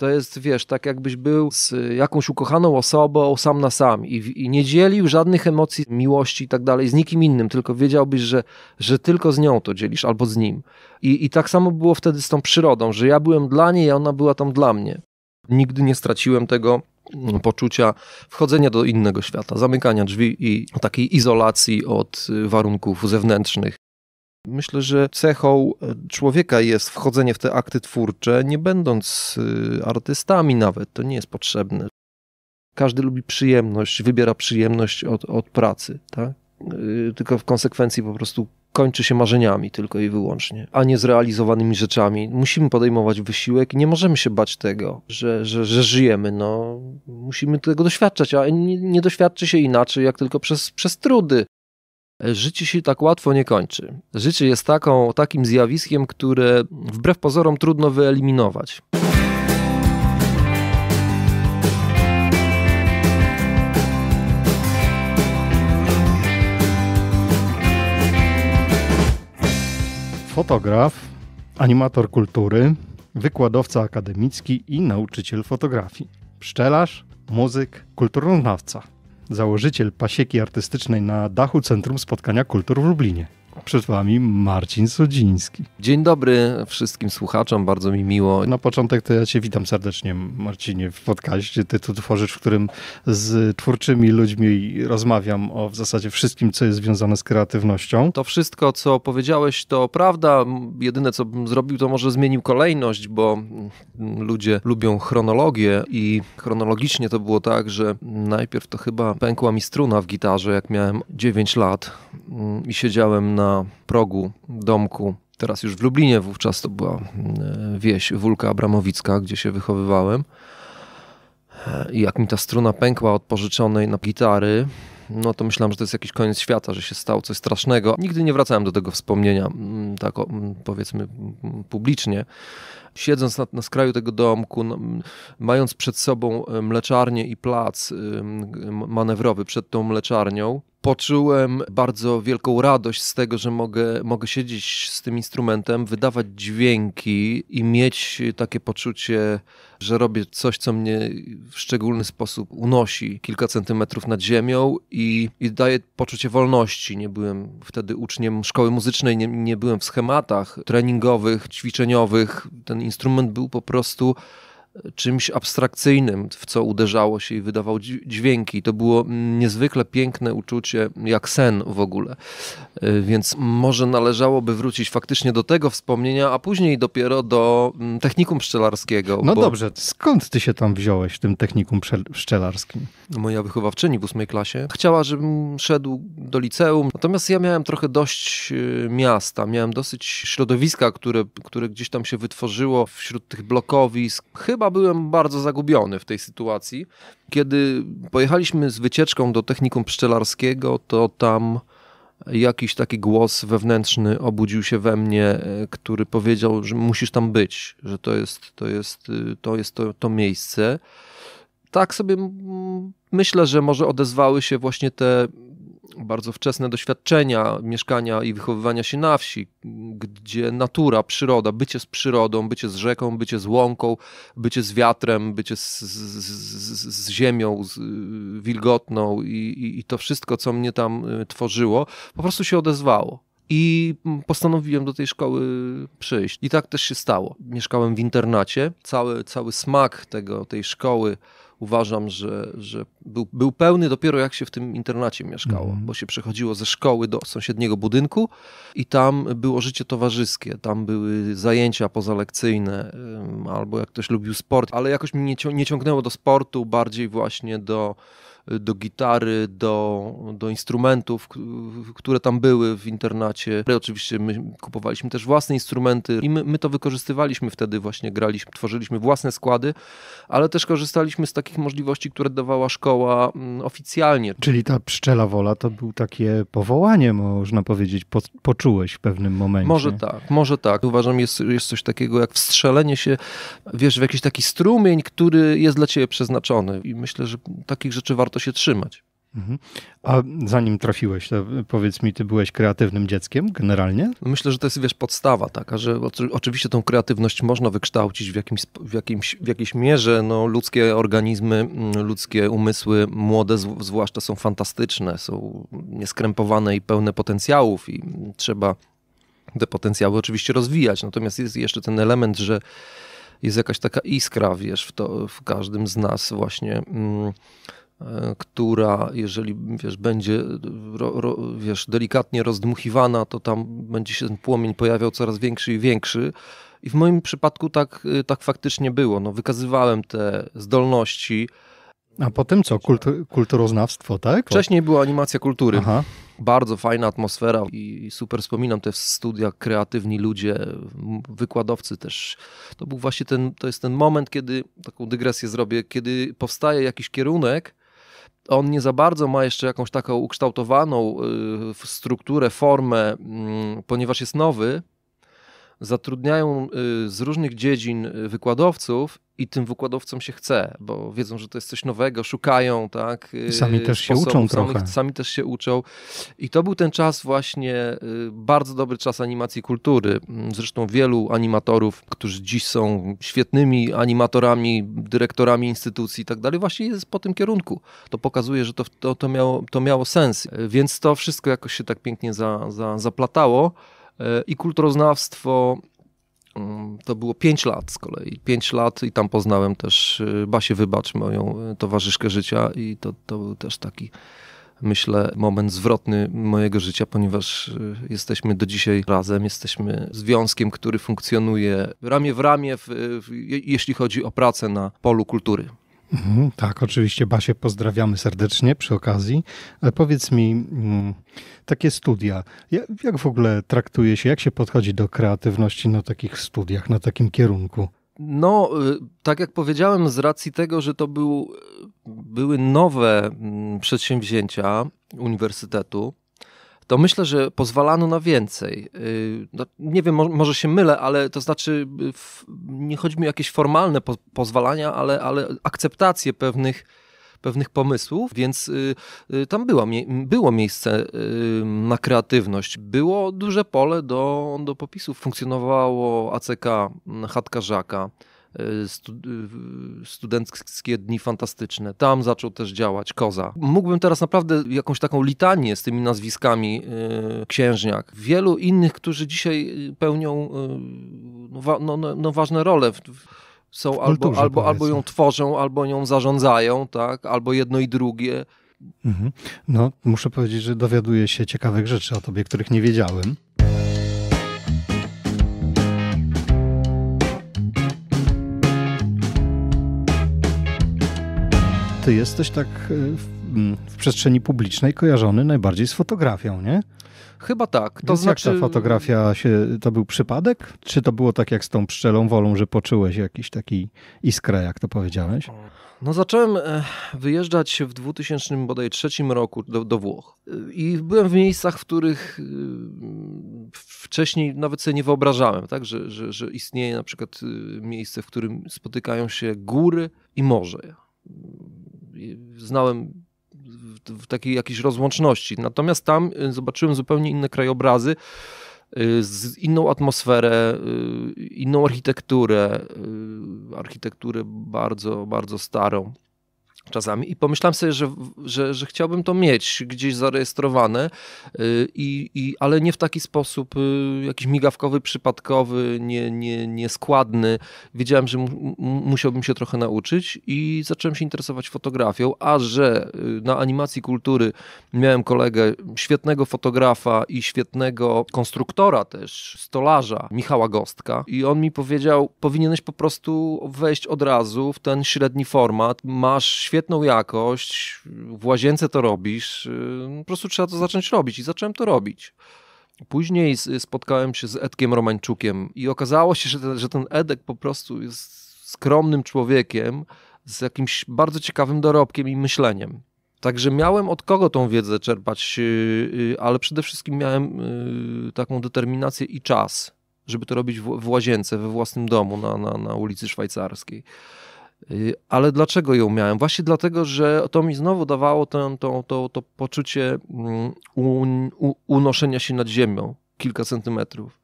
To jest, wiesz, tak jakbyś był z jakąś ukochaną osobą sam na sam i, i nie dzielił żadnych emocji, miłości i tak dalej z nikim innym, tylko wiedziałbyś, że, że tylko z nią to dzielisz albo z nim. I, I tak samo było wtedy z tą przyrodą, że ja byłem dla niej, a ona była tam dla mnie. Nigdy nie straciłem tego mm, poczucia wchodzenia do innego świata, zamykania drzwi i takiej izolacji od y, warunków zewnętrznych myślę, że cechą e, człowieka jest wchodzenie w te akty twórcze, nie będąc e, artystami nawet, to nie jest potrzebne. Każdy lubi przyjemność, wybiera przyjemność od, od pracy, tak? E, tylko w konsekwencji po prostu kończy się marzeniami tylko i wyłącznie, a nie zrealizowanymi rzeczami. Musimy podejmować wysiłek nie możemy się bać tego, że, że, że żyjemy. No, musimy tego doświadczać, a nie, nie doświadczy się inaczej, jak tylko przez, przez trudy. Życie się tak łatwo nie kończy. Życie jest taką, takim zjawiskiem, które wbrew pozorom trudno wyeliminować. Fotograf, animator kultury, wykładowca akademicki i nauczyciel fotografii. Pszczelarz, muzyk, kulturoznawca założyciel pasieki artystycznej na dachu Centrum Spotkania Kultur w Lublinie. Przed Wami Marcin Sudziński. Dzień dobry wszystkim słuchaczom, bardzo mi miło. Na początek to ja Cię witam serdecznie, Marcinie, w podcaście. Ty tu tworzysz, w którym z twórczymi ludźmi rozmawiam o w zasadzie wszystkim, co jest związane z kreatywnością. To wszystko, co powiedziałeś, to prawda. Jedyne, co bym zrobił, to może zmienił kolejność, bo ludzie lubią chronologię i chronologicznie to było tak, że najpierw to chyba pękła mi struna w gitarze, jak miałem 9 lat mm, i siedziałem na na progu domku, teraz już w Lublinie, wówczas to była e, wieś Wulka Abramowicka, gdzie się wychowywałem. E, I jak mi ta struna pękła od pożyczonej na no, gitary, no to myślałem, że to jest jakiś koniec świata, że się stało coś strasznego. Nigdy nie wracałem do tego wspomnienia, tak powiedzmy publicznie. Siedząc na, na skraju tego domku, no, mając przed sobą e, mleczarnię i plac manewrowy przed tą mleczarnią, poczułem bardzo wielką radość z tego, że mogę, mogę siedzieć z tym instrumentem, wydawać dźwięki i mieć takie poczucie, że robię coś, co mnie w szczególny sposób unosi kilka centymetrów nad ziemią i, i daje poczucie wolności. Nie byłem wtedy uczniem szkoły muzycznej, nie, nie byłem w schematach treningowych, ćwiczeniowych. Ten instrument był po prostu czymś abstrakcyjnym, w co uderzało się i wydawał dźwięki. To było niezwykle piękne uczucie, jak sen w ogóle. Y, więc może należałoby wrócić faktycznie do tego wspomnienia, a później dopiero do mm, technikum pszczelarskiego. No bo... dobrze, skąd ty się tam wziąłeś w tym technikum pszczelarskim? Moja wychowawczyni w ósmej klasie chciała, żebym szedł do liceum, natomiast ja miałem trochę dość y, miasta, miałem dosyć środowiska, które, które gdzieś tam się wytworzyło wśród tych blokowisk. Chyba chyba byłem bardzo zagubiony w tej sytuacji. Kiedy pojechaliśmy z wycieczką do technikum pszczelarskiego, to tam jakiś taki głos wewnętrzny obudził się we mnie, e, który powiedział, że musisz tam być, że to jest to, jest, y, to, jest to, to miejsce. Tak sobie myślę, że może odezwały się właśnie te bardzo wczesne doświadczenia mieszkania i wychowywania się na wsi, gdzie natura, przyroda, bycie z przyrodą, bycie z rzeką, bycie z łąką, bycie z wiatrem, bycie z, z, z, z ziemią y, wilgotną i, i, i to wszystko, co mnie tam y, tworzyło, po prostu się odezwało. I postanowiłem do tej szkoły przyjść. I tak też się stało. Mieszkałem w internacie. Cały, cały smak tego, tej szkoły uważam, że, że był, był pełny dopiero jak się w tym internacie mieszkało, mm. bo się przechodziło ze szkoły do sąsiedniego budynku i tam było życie towarzyskie, tam były zajęcia pozalekcyjne, albo jak ktoś lubił sport, ale jakoś mnie nie ciągnęło do sportu, bardziej właśnie do do gitary, do, do instrumentów, które tam były w internacie. Oczywiście my kupowaliśmy też własne instrumenty i my, my to wykorzystywaliśmy wtedy właśnie, graliśmy, tworzyliśmy własne składy, ale też korzystaliśmy z takich możliwości, które dawała szkoła mm, oficjalnie. Czyli ta pszczela wola to był takie powołanie, można powiedzieć, po, poczułeś w pewnym momencie. Może tak, może tak. Uważam, jest, jest coś takiego jak wstrzelenie się, wiesz, w jakiś taki strumień, który jest dla ciebie przeznaczony i myślę, że takich rzeczy warto się trzymać. Mhm. A zanim trafiłeś, to powiedz mi, ty byłeś kreatywnym dzieckiem generalnie? Myślę, że to jest wiesz, podstawa taka, że oczywiście tą kreatywność można wykształcić w, jakimś, w, jakimś, w jakiejś mierze. No, ludzkie organizmy, mm, ludzkie umysły młode zwłaszcza są fantastyczne, są nieskrępowane i pełne potencjałów i trzeba te potencjały oczywiście rozwijać. Natomiast jest jeszcze ten element, że jest jakaś taka iskra, wiesz, w, to, w każdym z nas właśnie... Mm, E, która jeżeli wiesz, będzie ro, ro, wiesz, delikatnie rozdmuchiwana, to tam będzie się ten płomień pojawiał coraz większy i większy. I w moim przypadku tak, y, tak faktycznie było. No, wykazywałem te zdolności. A potem co? kulturoznawstwo, tak? Wcześniej była animacja kultury. Aha. Bardzo fajna atmosfera i super wspominam te studia, kreatywni ludzie, wykładowcy też. To był właśnie ten, to jest ten moment, kiedy, taką dygresję zrobię, kiedy powstaje jakiś kierunek, on nie za bardzo ma jeszcze jakąś taką ukształtowaną y, strukturę, formę, mm, ponieważ jest nowy, zatrudniają y, z różnych dziedzin y, wykładowców i tym wykładowcom się chce, bo wiedzą, że to jest coś nowego, szukają, tak? Y, sami też się uczą trochę. Sami, sami też się uczą. I to był ten czas właśnie, bardzo dobry czas animacji kultury. Mm, zresztą wielu animatorów, którzy dziś są świetnymi animatorami, dyrektorami instytucji i tak dalej, właśnie jest po tym kierunku. To pokazuje, że to, to, to, miało, to miało sens. Więc to wszystko jakoś się tak pięknie za, za, zaplatało i kulturoznawstwo. Mm, to było 5 lat z kolei. 5 lat i tam poznałem też y, Basię Wybacz, moją y, towarzyszkę życia i to, to był też taki myślę, moment zwrotny mojego życia, ponieważ y, jesteśmy do dzisiaj razem, jesteśmy związkiem, który funkcjonuje ramię w ramię, w, w, jeśli chodzi o pracę na polu kultury. Mhm, tak, oczywiście Basie pozdrawiamy serdecznie przy okazji. Ale powiedz mi, mm, takie studia, jak w ogóle traktuje się, jak się podchodzi do kreatywności na takich studiach, na takim kierunku? No, y, tak jak powiedziałem, z racji tego, że to był, były nowe mm, przedsięwzięcia uniwersytetu, to myślę, że pozwalano na więcej. Y, no, nie wiem, może się mylę, ale to znaczy y, w, nie chodzi mi o jakieś formalne po, pozwalania, ale, ale akceptację pewnych pewnych pomysłów, więc y, y tam była, mie było miejsce y, na kreatywność. Było duże pole do, do popisów. Funkcjonowało ACK Żaka. Y, y, studenckie dni fantastyczne. Tam zaczął też działać Koza. Mógłbym teraz naprawdę jakąś taką litanię z tymi nazwiskami y, księżniak. Wielu innych, którzy dzisiaj pełnią no, no, no, no ważne role. W, są w albo, albo, albo ją tworzą, albo nią zarządzają, tak? albo jedno i drugie. Mhm. No, muszę powiedzieć, że dowiaduję się ciekawych rzeczy o tobie, których nie wiedziałem. ty jesteś tak e, w, mm, w przestrzeni publicznej kojarzony najbardziej z fotografią, nie? Chyba tak. To Więc znaczy... jak ta znaczy- fotografia się, to był przypadek? Czy to było tak jak z tą pszczelą wolą, że poczułeś jakiś taki iskra, jak to powiedziałeś? No zacząłem e, wyjeżdżać w 2003 roku do, do Włoch i byłem w miejscach, w których y, wcześniej nawet sobie nie wyobrażałem, tak? że, że, że istnieje na przykład y, miejsce, w którym spotykają się góry i morze znałem w takiej jakiejś rozłączności. Natomiast tam y, zobaczyłem zupełnie inne krajobrazy, y, z inną atmosferę, y, inną architekturę, architekturę bardzo, bardzo starą czasami i pomyślałem sobie, że, że, że chciałbym to mieć gdzieś zarejestrowane, y, i, i, ale nie w taki sposób y, jakiś migawkowy, przypadkowy, nie, nie, nieskładny. Wiedziałem, że mu, musiałbym się trochę nauczyć i zacząłem się interesować fotografią, a że y, na animacji kultury miałem kolegę, świetnego fotografa i świetnego konstruktora też, stolarza, Michała Gostka i on mi powiedział, powinieneś po prostu wejść od razu w ten średni format, masz świetny świetną jakość, w łazience to robisz, y, po prostu trzeba to zacząć robić i zacząłem to robić. Później spotkałem się z Edkiem Romańczukiem i okazało się, że ten, że ten Edek po prostu jest skromnym człowiekiem z jakimś bardzo ciekawym dorobkiem i myśleniem. Także miałem od kogo tą wiedzę czerpać, y, y, ale przede wszystkim miałem taką determinację i czas, żeby to robić w łazience, we własnym domu na, na, na ulicy Szwajcarskiej. Y, ale dlaczego ją miałem? Właśnie dlatego, że to mi znowu dawało ten, to, to, to poczucie mm, un, unoszenia się nad ziemią kilka centymetrów.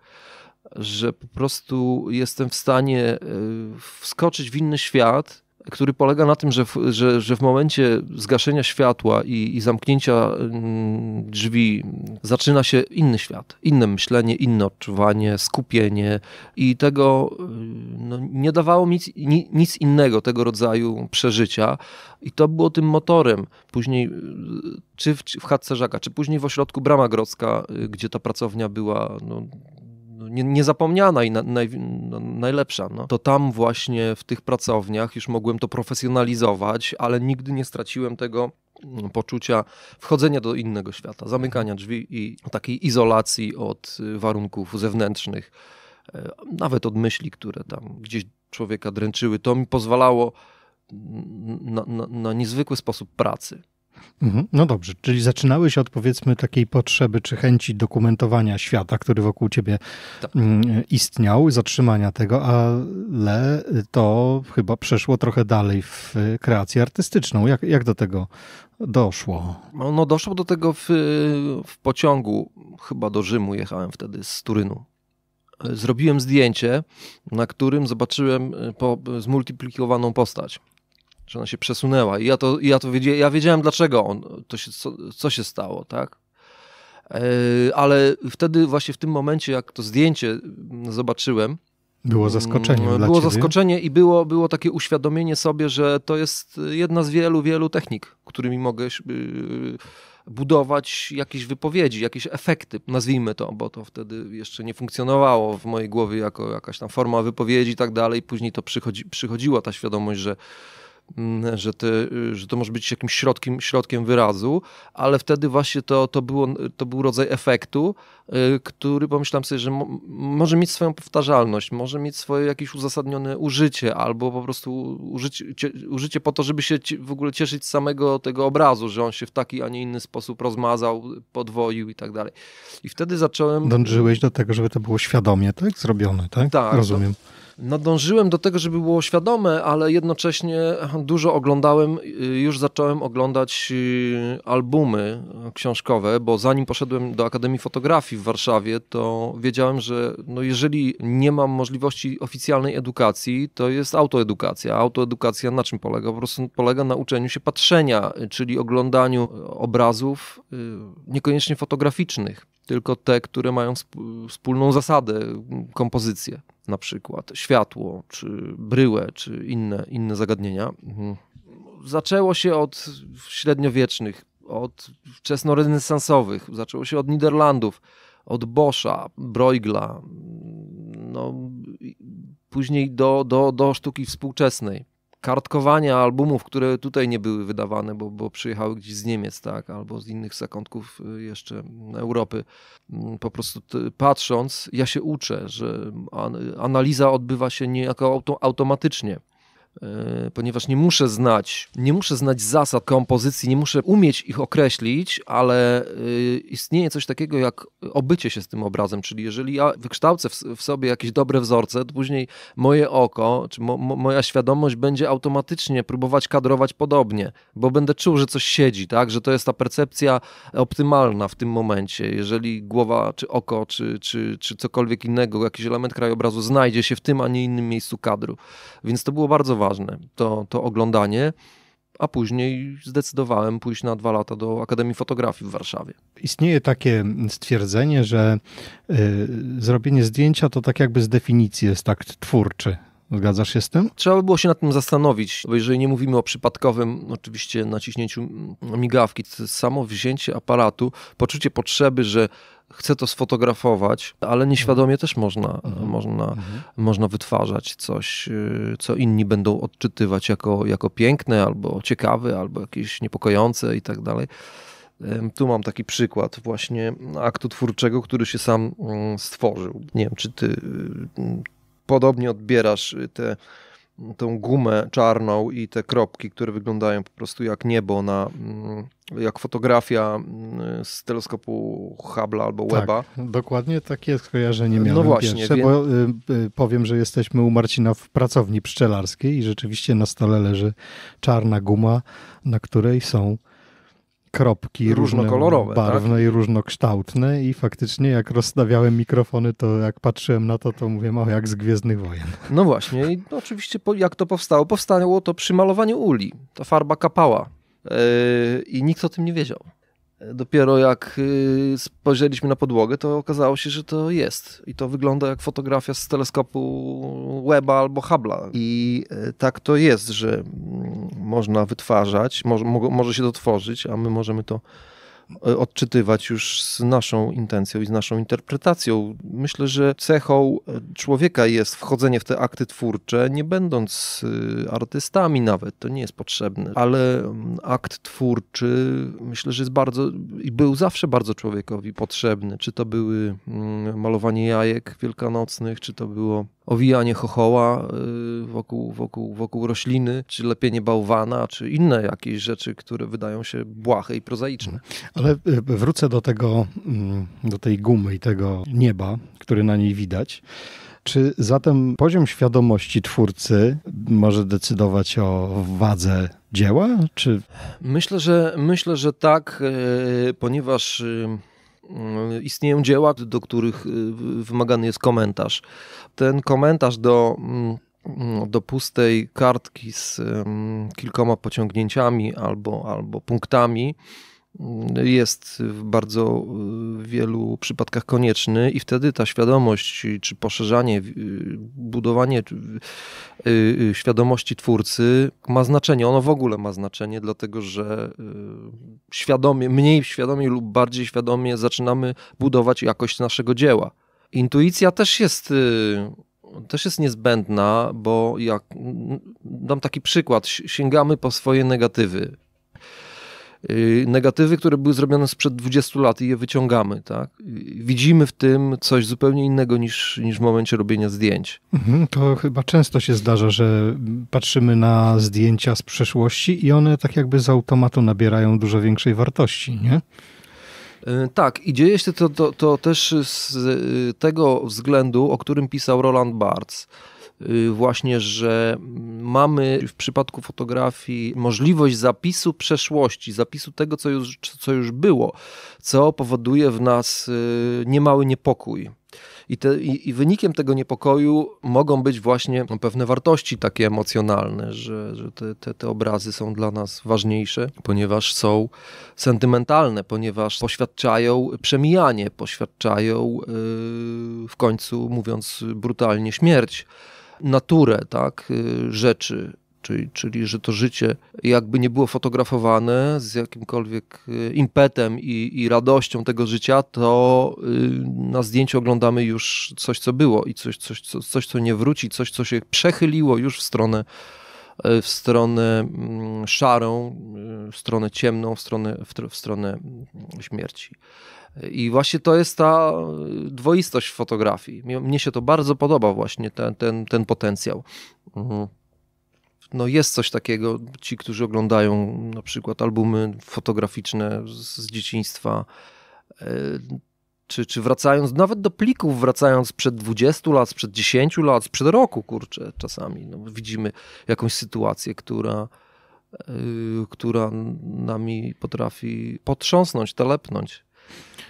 Że po prostu jestem w stanie y, wskoczyć w inny świat, który polega na tym, że w, że, że w momencie zgaszenia światła i, i zamknięcia mm, drzwi zaczyna się inny świat, inne myślenie, inne odczuwanie, skupienie i tego mm, no, nie dawało nic, nic innego tego rodzaju przeżycia i to było tym motorem. Później y, czy w, czy w czy później w ośrodku Brama Grodzka, y, gdzie ta pracownia była no, no, nie, niezapomniana i na, naj, no, najlepsza, no, to tam właśnie w tych pracowniach już mogłem to profesjonalizować, ale nigdy nie straciłem tego mm, poczucia wchodzenia do innego świata, zamykania drzwi i takiej izolacji od y, warunków zewnętrznych, e, nawet od myśli, które tam gdzieś człowieka dręczyły. To mi pozwalało mm, na, na, na niezwykły sposób pracy. Mhm. No dobrze, czyli zaczynałeś od powiedzmy takiej potrzeby czy chęci dokumentowania świata, który wokół ciebie tak. Mm, istniał, zatrzymania tego, ale to chyba przeszło trochę dalej w kreację artystyczną. Jak, jak do tego doszło? No, no doszło do tego w, w pociągu, chyba do Rzymu jechałem wtedy z Turynu. E, zrobiłem zdjęcie, na którym zobaczyłem e, po, e, zmultiplikowaną postać że ona się przesunęła. I ja to, ja to wiedziałem, ja wiedziałem dlaczego on, to się, co, co się stało, tak? E, ale wtedy, właśnie w tym momencie, jak to zdjęcie zobaczyłem, było zaskoczenie. Mm, było zaskoczenie i było, było takie uświadomienie sobie, że to jest jedna z wielu, wielu technik, którymi mogę y, budować jakieś wypowiedzi, jakieś efekty, nazwijmy to, bo to wtedy jeszcze nie funkcjonowało w mojej głowie jako jakaś tam forma wypowiedzi i tak dalej. Później to przychodzi, przychodziła ta świadomość, że Mm, że, ty, y, że to może być jakimś środkiem, środkiem wyrazu, ale wtedy właśnie to, to, było, to był rodzaj efektu, y, który pomyślałem sobie, że mo, może mieć swoją powtarzalność, może mieć swoje jakieś uzasadnione użycie, albo po prostu użycie, użycie po to, żeby się w ogóle cieszyć z samego tego obrazu, że on się w taki, a nie inny sposób rozmazał, podwoił i tak dalej. I wtedy zacząłem... Dążyłeś do tego, żeby to było świadomie, tak? Zrobione, tak? Tak. Rozumiem. To tak no dążyłem do tego, żeby było świadome, ale jednocześnie dużo oglądałem, y, już zacząłem oglądać y, albumy książkowe, bo zanim poszedłem do Akademii Fotografii w Warszawie, to wiedziałem, że no jeżeli nie mam możliwości oficjalnej edukacji, to jest autoedukacja. Autoedukacja na czym polega? Po prostu polega na uczeniu się patrzenia, y, czyli oglądaniu obrazów, niekoniecznie fotograficznych tylko te, które mają wspólną zasadę, kompozycję, na przykład światło, czy bryłę, czy inne, inne zagadnienia. Zaczęło się od średniowiecznych, od wczesnorenesansowych, zaczęło się od Niderlandów, od Boscha, Broigla. no, później do, do, do sztuki współczesnej kartkowania albumów, które tutaj nie były wydawane, bo, bo przyjechały gdzieś z Niemiec, tak, albo z innych zakątków y, jeszcze Europy. Mm, po prostu patrząc, ja się uczę, że analiza odbywa się niejako automatycznie. E, ponieważ nie muszę znać, nie muszę znać zasad kompozycji, nie muszę umieć ich określić, ale e, istnieje coś takiego jak obycie się z tym obrazem, czyli jeżeli ja wykształcę w sobie jakieś dobre wzorce, to później moje oko, czy mo moja świadomość będzie automatycznie próbować kadrować podobnie, bo będę czuł, że coś siedzi, tak, że to jest ta percepcja optymalna w tym momencie. Jeżeli głowa, czy oko, czy, czy, czy cokolwiek innego, jakiś element krajobrazu znajdzie się w tym, a nie innym miejscu kadru. Więc to było bardzo ważne ważne, to, to oglądanie. A później zdecydowałem pójść na dwa lata do Akademii Fotografii w Warszawie. Istnieje takie stwierdzenie, że y, zrobienie zdjęcia to tak jakby z definicji jest tak twórczy. Zgadzasz się z tym? Trzeba by było się nad tym zastanowić, bo jeżeli nie mówimy o przypadkowym, oczywiście naciśnięciu migawki, samo wzięcie aparatu, poczucie potrzeby, że chcę to sfotografować, ale nieświadomie też można, mhm. Można, mhm. można wytwarzać coś, y, co inni będą odczytywać jako, jako piękne, albo ciekawe, albo jakieś niepokojące i tak dalej. Tu mam taki przykład właśnie aktu twórczego, który się sam mm, stworzył. Nie wiem, czy ty y, podobnie odbierasz y, te, tą gumę czarną i te kropki, które wyglądają po prostu jak niebo, na, mm, jak fotografia mm, z teleskopu Hubble'a albo tak, Weba. Tak, dokładnie takie skojarzenie miałem no właśnie, pierwsze, bo y, y, powiem, że jesteśmy u Marcina w pracowni pszczelarskiej i rzeczywiście na stole leży czarna guma, na której są kropki różnokolorowe, tak? barwne tak? i różnokształtne i faktycznie jak rozstawiałem mikrofony, to jak patrzyłem na to, to mówię, o jak z Gwiezdnych Wojen. No właśnie i no oczywiście jak to powstało? Powstało to przy malowaniu uli, ta farba kapała yy, i nikt o tym nie wiedział. Dopiero jak y, spojrzeliśmy na podłogę, to okazało się, że to jest. I to wygląda jak fotografia z teleskopu Webba albo Hubble'a. I y, tak to jest, że mm, można wytwarzać, może, może się to tworzyć, a my możemy to odczytywać już z naszą intencją i z naszą interpretacją. Myślę, że cechą e, człowieka jest wchodzenie w te akty twórcze, nie będąc e, artystami nawet, to nie jest potrzebne, ale mm, akt twórczy myślę, że jest bardzo i był zawsze bardzo człowiekowi potrzebny. Czy to były mm, malowanie jajek wielkanocnych, czy to było owijanie chochoła y, wokół, wokół, wokół rośliny, czy lepienie bałwana, czy inne jakieś rzeczy, które wydają się błahe i prozaiczne. Mhm. Ale y, wrócę do tego, mm, do tej gumy i tego nieba, który na niej widać. Czy zatem poziom świadomości twórcy może decydować o wadze dzieła? Czy... Myślę, że myślę, że tak, y, ponieważ Mm, istnieją dzieła, do których y, wymagany jest komentarz. Ten komentarz do, mm, mm, do pustej kartki z kilkoma pociągnięciami albo, albo punktami jest w bardzo wielu przypadkach konieczny i wtedy ta świadomość, czy poszerzanie, budowanie y, y, świadomości twórcy ma znaczenie. Ono w ogóle ma znaczenie, dlatego że y, świadomie, mniej świadomie lub bardziej świadomie zaczynamy budować jakość naszego dzieła. Intuicja też jest też jest niezbędna, bo jak dam taki przykład, sięgamy po swoje negatywy. Y, negatywy, które były zrobione sprzed 20 lat i je wyciągamy. Tak? Widzimy w tym coś zupełnie innego niż, niż w momencie robienia zdjęć. Mhm, to chyba często się zdarza, że patrzymy na zdjęcia z przeszłości i one tak jakby z automatu nabierają dużo większej wartości, nie? Y, tak, i dzieje się to, to, to też z tego względu, o którym pisał Roland Barthes Y, właśnie, że mamy w przypadku fotografii możliwość zapisu przeszłości, zapisu tego, co już, co już było, co powoduje w nas y, niemały niepokój. I, te, i, I, wynikiem tego niepokoju mogą być właśnie no, pewne wartości takie emocjonalne, że, że te, te, te, obrazy są dla nas ważniejsze, ponieważ są sentymentalne, ponieważ poświadczają przemijanie, poświadczają yy, w końcu, mówiąc brutalnie, śmierć naturę tak, y, rzeczy, czyli, czyli że to życie jakby nie było fotografowane z jakimkolwiek y, impetem i, i radością tego życia, to y, na zdjęciu oglądamy już coś, co było i coś, coś, coś, coś co nie wróci, coś, co się przechyliło już w stronę w stronę mm, szarą, w stronę ciemną, w stronę, w, w stronę mm, śmierci. I właśnie to jest ta y, dwoistość w fotografii. Mnie się to bardzo podoba właśnie, ten, ten, ten potencjał. Mhm. no jest coś takiego, ci, którzy oglądają na przykład albumy fotograficzne z, z dzieciństwa, e, czy, czy wracając, nawet do plików, wracając sprzed 20 lat, sprzed 10 lat, sprzed roku, kurczę, czasami no, widzimy jakąś sytuację, która, yy, która nami potrafi potrząsnąć, telepnąć.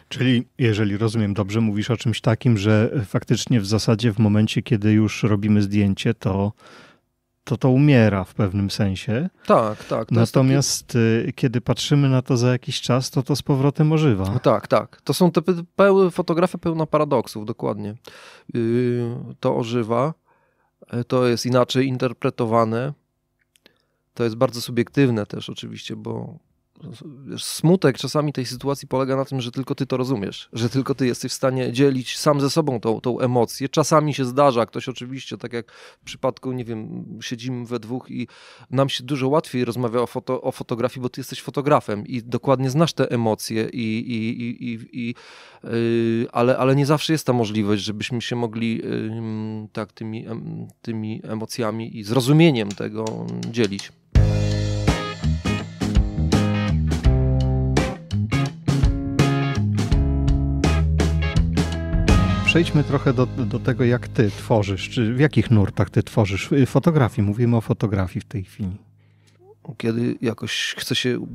Czyli, jeżeli rozumiem dobrze, mówisz o czymś takim, że faktycznie w zasadzie w momencie, kiedy już robimy zdjęcie, to to to umiera w pewnym sensie. Tak, tak. Natomiast taki... Y, kiedy patrzymy na to za jakiś czas, to to z powrotem ożywa. No tak, tak. To są te peł... fotografie pełna paradoksów, dokładnie. Yy, to ożywa, e, to jest inaczej interpretowane, to jest bardzo subiektywne też oczywiście, bo wiesz, smutek czasami tej sytuacji polega na tym, że tylko ty to rozumiesz, że tylko ty jesteś w stanie dzielić sam ze sobą tą, tą emocję. Czasami się zdarza, ktoś oczywiście, tak jak w przypadku, nie wiem, siedzimy we dwóch i nam się dużo łatwiej rozmawia o, foto, o fotografii, bo ty jesteś fotografem i dokładnie znasz te emocje, i, i, i, i, i yy, ale, ale nie zawsze jest ta możliwość, żebyśmy się mogli yy, tak tymi, tymi emocjami i zrozumieniem tego mm, dzielić. przejdźmy trochę do, do tego, jak ty tworzysz, czy w jakich nurtach ty tworzysz y, fotografii. Mówimy o fotografii w tej chwili. Kiedy jakoś chce się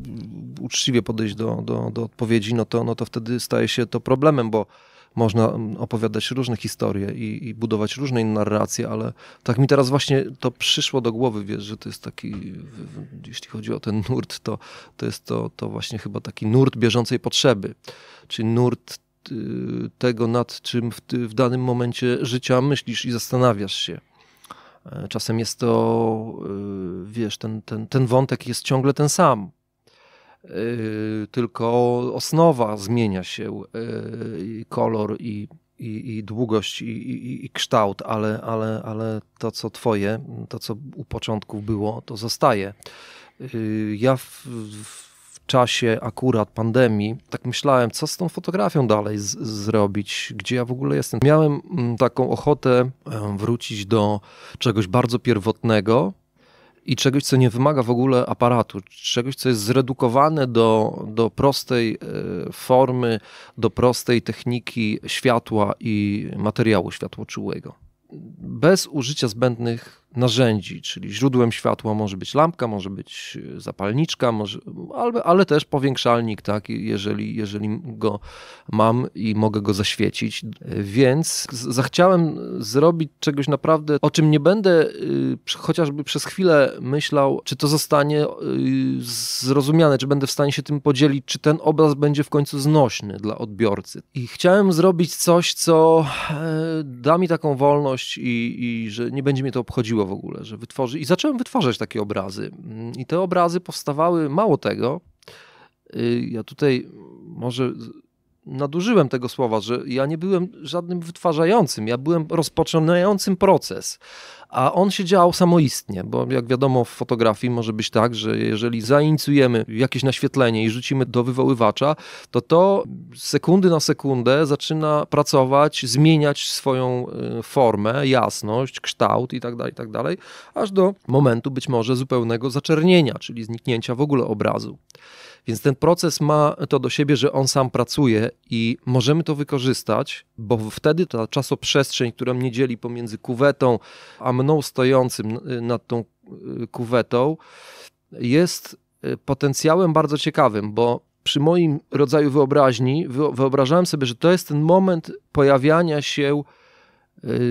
uczciwie podejść do, do, do odpowiedzi, no to, no to wtedy staje się to problemem, bo można mm, opowiadać różne historie i, i, budować różne narracje, ale tak mi teraz właśnie to przyszło do głowy, wiesz, że to jest taki, jeśli chodzi o ten nurt, to, to jest to, to właśnie chyba taki nurt bieżącej potrzeby, czyli nurt Y, tego, nad czym w, w danym momencie życia myślisz i zastanawiasz się. E, czasem jest to, y, wiesz, ten, ten, ten wątek jest ciągle ten sam. Y, tylko osnowa zmienia się, i kolor i, i, i długość i, i, kształt, ale, ale, ale to, co twoje, to, co u początku było, to zostaje. Ja w, w czasie akurat pandemii, tak myślałem, co z tą fotografią dalej zrobić, gdzie ja w ogóle jestem. Miałem mm, taką ochotę wrócić do czegoś bardzo pierwotnego, i czegoś, co nie wymaga w ogóle aparatu, czegoś, co jest zredukowane do, do prostej e, formy, do prostej techniki światła i materiału światłoczułego. Bez użycia zbędnych narzędzi, czyli źródłem światła może być lampka, może być e, zapalniczka, może, ale, ale też powiększalnik, tak, jeżeli, jeżeli go mam i mogę go zaświecić. E, więc zachciałem zrobić czegoś naprawdę, o czym nie będę e, chociażby przez chwilę myślał, czy to zostanie zrozumiane, czy będę w stanie się tym podzielić, czy ten obraz będzie w końcu znośny dla odbiorcy. I chciałem zrobić coś, co da mi taką wolność i, i że nie będzie mnie to obchodziło w ogóle, że wytworzy. I zacząłem wytwarzać takie obrazy. I te obrazy powstawały, mało tego, y, ja tutaj może nadużyłem tego słowa, że ja nie byłem żadnym wytwarzającym, ja byłem rozpoczynającym proces a on się działał samoistnie, bo jak wiadomo w fotografii może być tak, że jeżeli zainicjujemy jakieś naświetlenie i rzucimy do wywoływacza, to to sekundy na sekundę zaczyna pracować, zmieniać swoją y, formę, jasność, kształt i tak dalej, i tak dalej, aż do momentu być może zupełnego zaczernienia, czyli zniknięcia w ogóle obrazu. Więc ten proces ma to do siebie, że on sam pracuje i możemy to wykorzystać, bo wtedy ta czasoprzestrzeń, która mnie dzieli pomiędzy kuwetą a mną stojącym y, nad tą y, kuwetą, jest y, potencjałem bardzo ciekawym, bo przy moim rodzaju wyobraźni wyobrażałem sobie, że to jest ten moment pojawiania się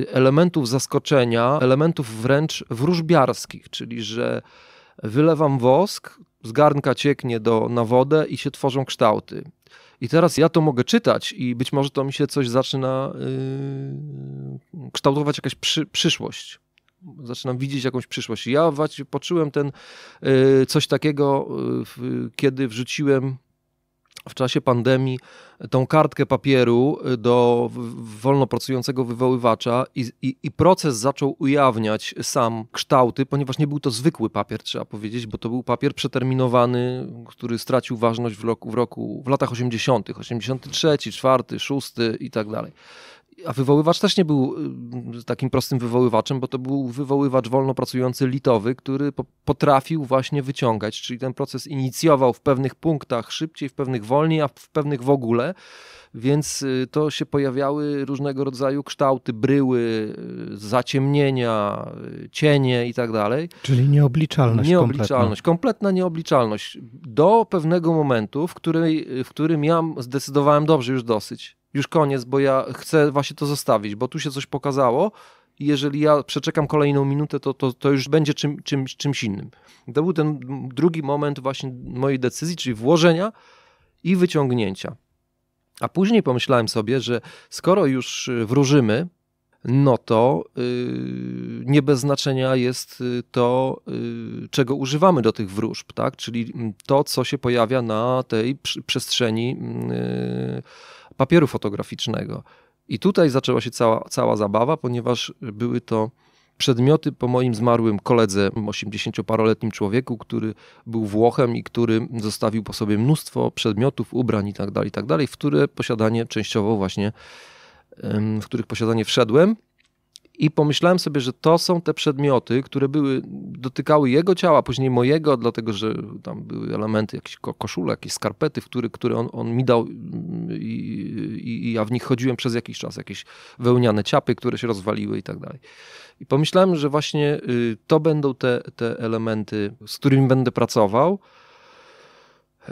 elementów zaskoczenia, elementów wręcz wróżbiarskich, czyli że wylewam wosk, z garnka cieknie do, na wodę i się tworzą kształty. I teraz ja to mogę czytać i być może to mi się coś zaczyna yy, kształtować jakaś przy, przyszłość. Zaczynam widzieć jakąś przyszłość. Ja poczułem ten, yy, coś takiego, yy, kiedy wrzuciłem w czasie pandemii tą kartkę papieru y, do wolno pracującego wywoływacza i, i, i, proces zaczął ujawniać sam kształty, ponieważ nie był to zwykły papier, trzeba powiedzieć, bo to był papier przeterminowany, który stracił ważność w roku, w, roku, w latach 80., 83, 4, 6 i tak dalej. A wywoływacz też nie był y, takim prostym wywoływaczem, bo to był wywoływacz wolno pracujący litowy, który potrafił właśnie wyciągać, czyli ten proces inicjował w pewnych punktach szybciej, w pewnych wolniej, a w pewnych w ogóle. Więc y, to się pojawiały różnego rodzaju kształty, bryły, y, zaciemnienia, cienie i tak dalej. Czyli nieobliczalność. Nieobliczalność, kompletna, kompletna nieobliczalność. Do pewnego momentu, w, której, w którym ja zdecydowałem dobrze, już dosyć już koniec, bo ja chcę właśnie to zostawić, bo tu się coś pokazało i jeżeli ja przeczekam kolejną minutę, to, to, to już będzie czym, czym, czymś innym. To był ten drugi moment właśnie mojej decyzji, czyli włożenia i wyciągnięcia. A później pomyślałem sobie, że skoro już y, wróżymy, no to yy, nie bez znaczenia jest y, to, yy, czego używamy do tych wróżb, tak? czyli mm, to, co się pojawia na tej przestrzeni. Yy, papieru fotograficznego. I tutaj zaczęła się cała, cała zabawa, ponieważ były to przedmioty po moim zmarłym koledze, 80-paroletnim człowieku, który był Włochem i który zostawił po sobie mnóstwo przedmiotów, ubrań tak, tak dalej, w które posiadanie częściowo właśnie, w których posiadanie wszedłem i pomyślałem sobie, że to są te przedmioty, które były, dotykały jego ciała, później mojego, dlatego że tam były elementy, jakieś koszule, jakieś skarpety, które, które on, on mi dał mm, i, i, ja w nich chodziłem przez jakiś czas, jakieś wełniane ciapy, które się rozwaliły i tak dalej. I pomyślałem, że właśnie y, to będą te, te elementy, z którymi będę pracował.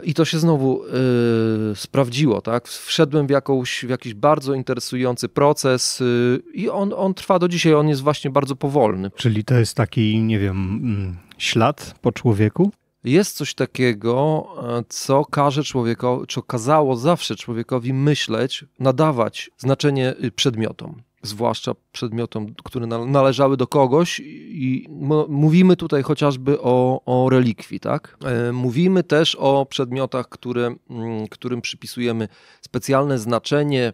I to się znowu yy, sprawdziło, tak? Wszedłem w, jakąś, w jakiś bardzo interesujący proces yy, i on, on trwa do dzisiaj, on jest właśnie bardzo powolny. Czyli to jest taki, nie wiem, mm, ślad po człowieku? Jest coś takiego, e, co każe człowiekowi, czy kazało zawsze człowiekowi myśleć, nadawać znaczenie y, przedmiotom zwłaszcza przedmiotom, które należały do kogoś i mówimy tutaj chociażby o, o relikwii, tak? E, mówimy też o przedmiotach, które, mm, którym przypisujemy specjalne znaczenie,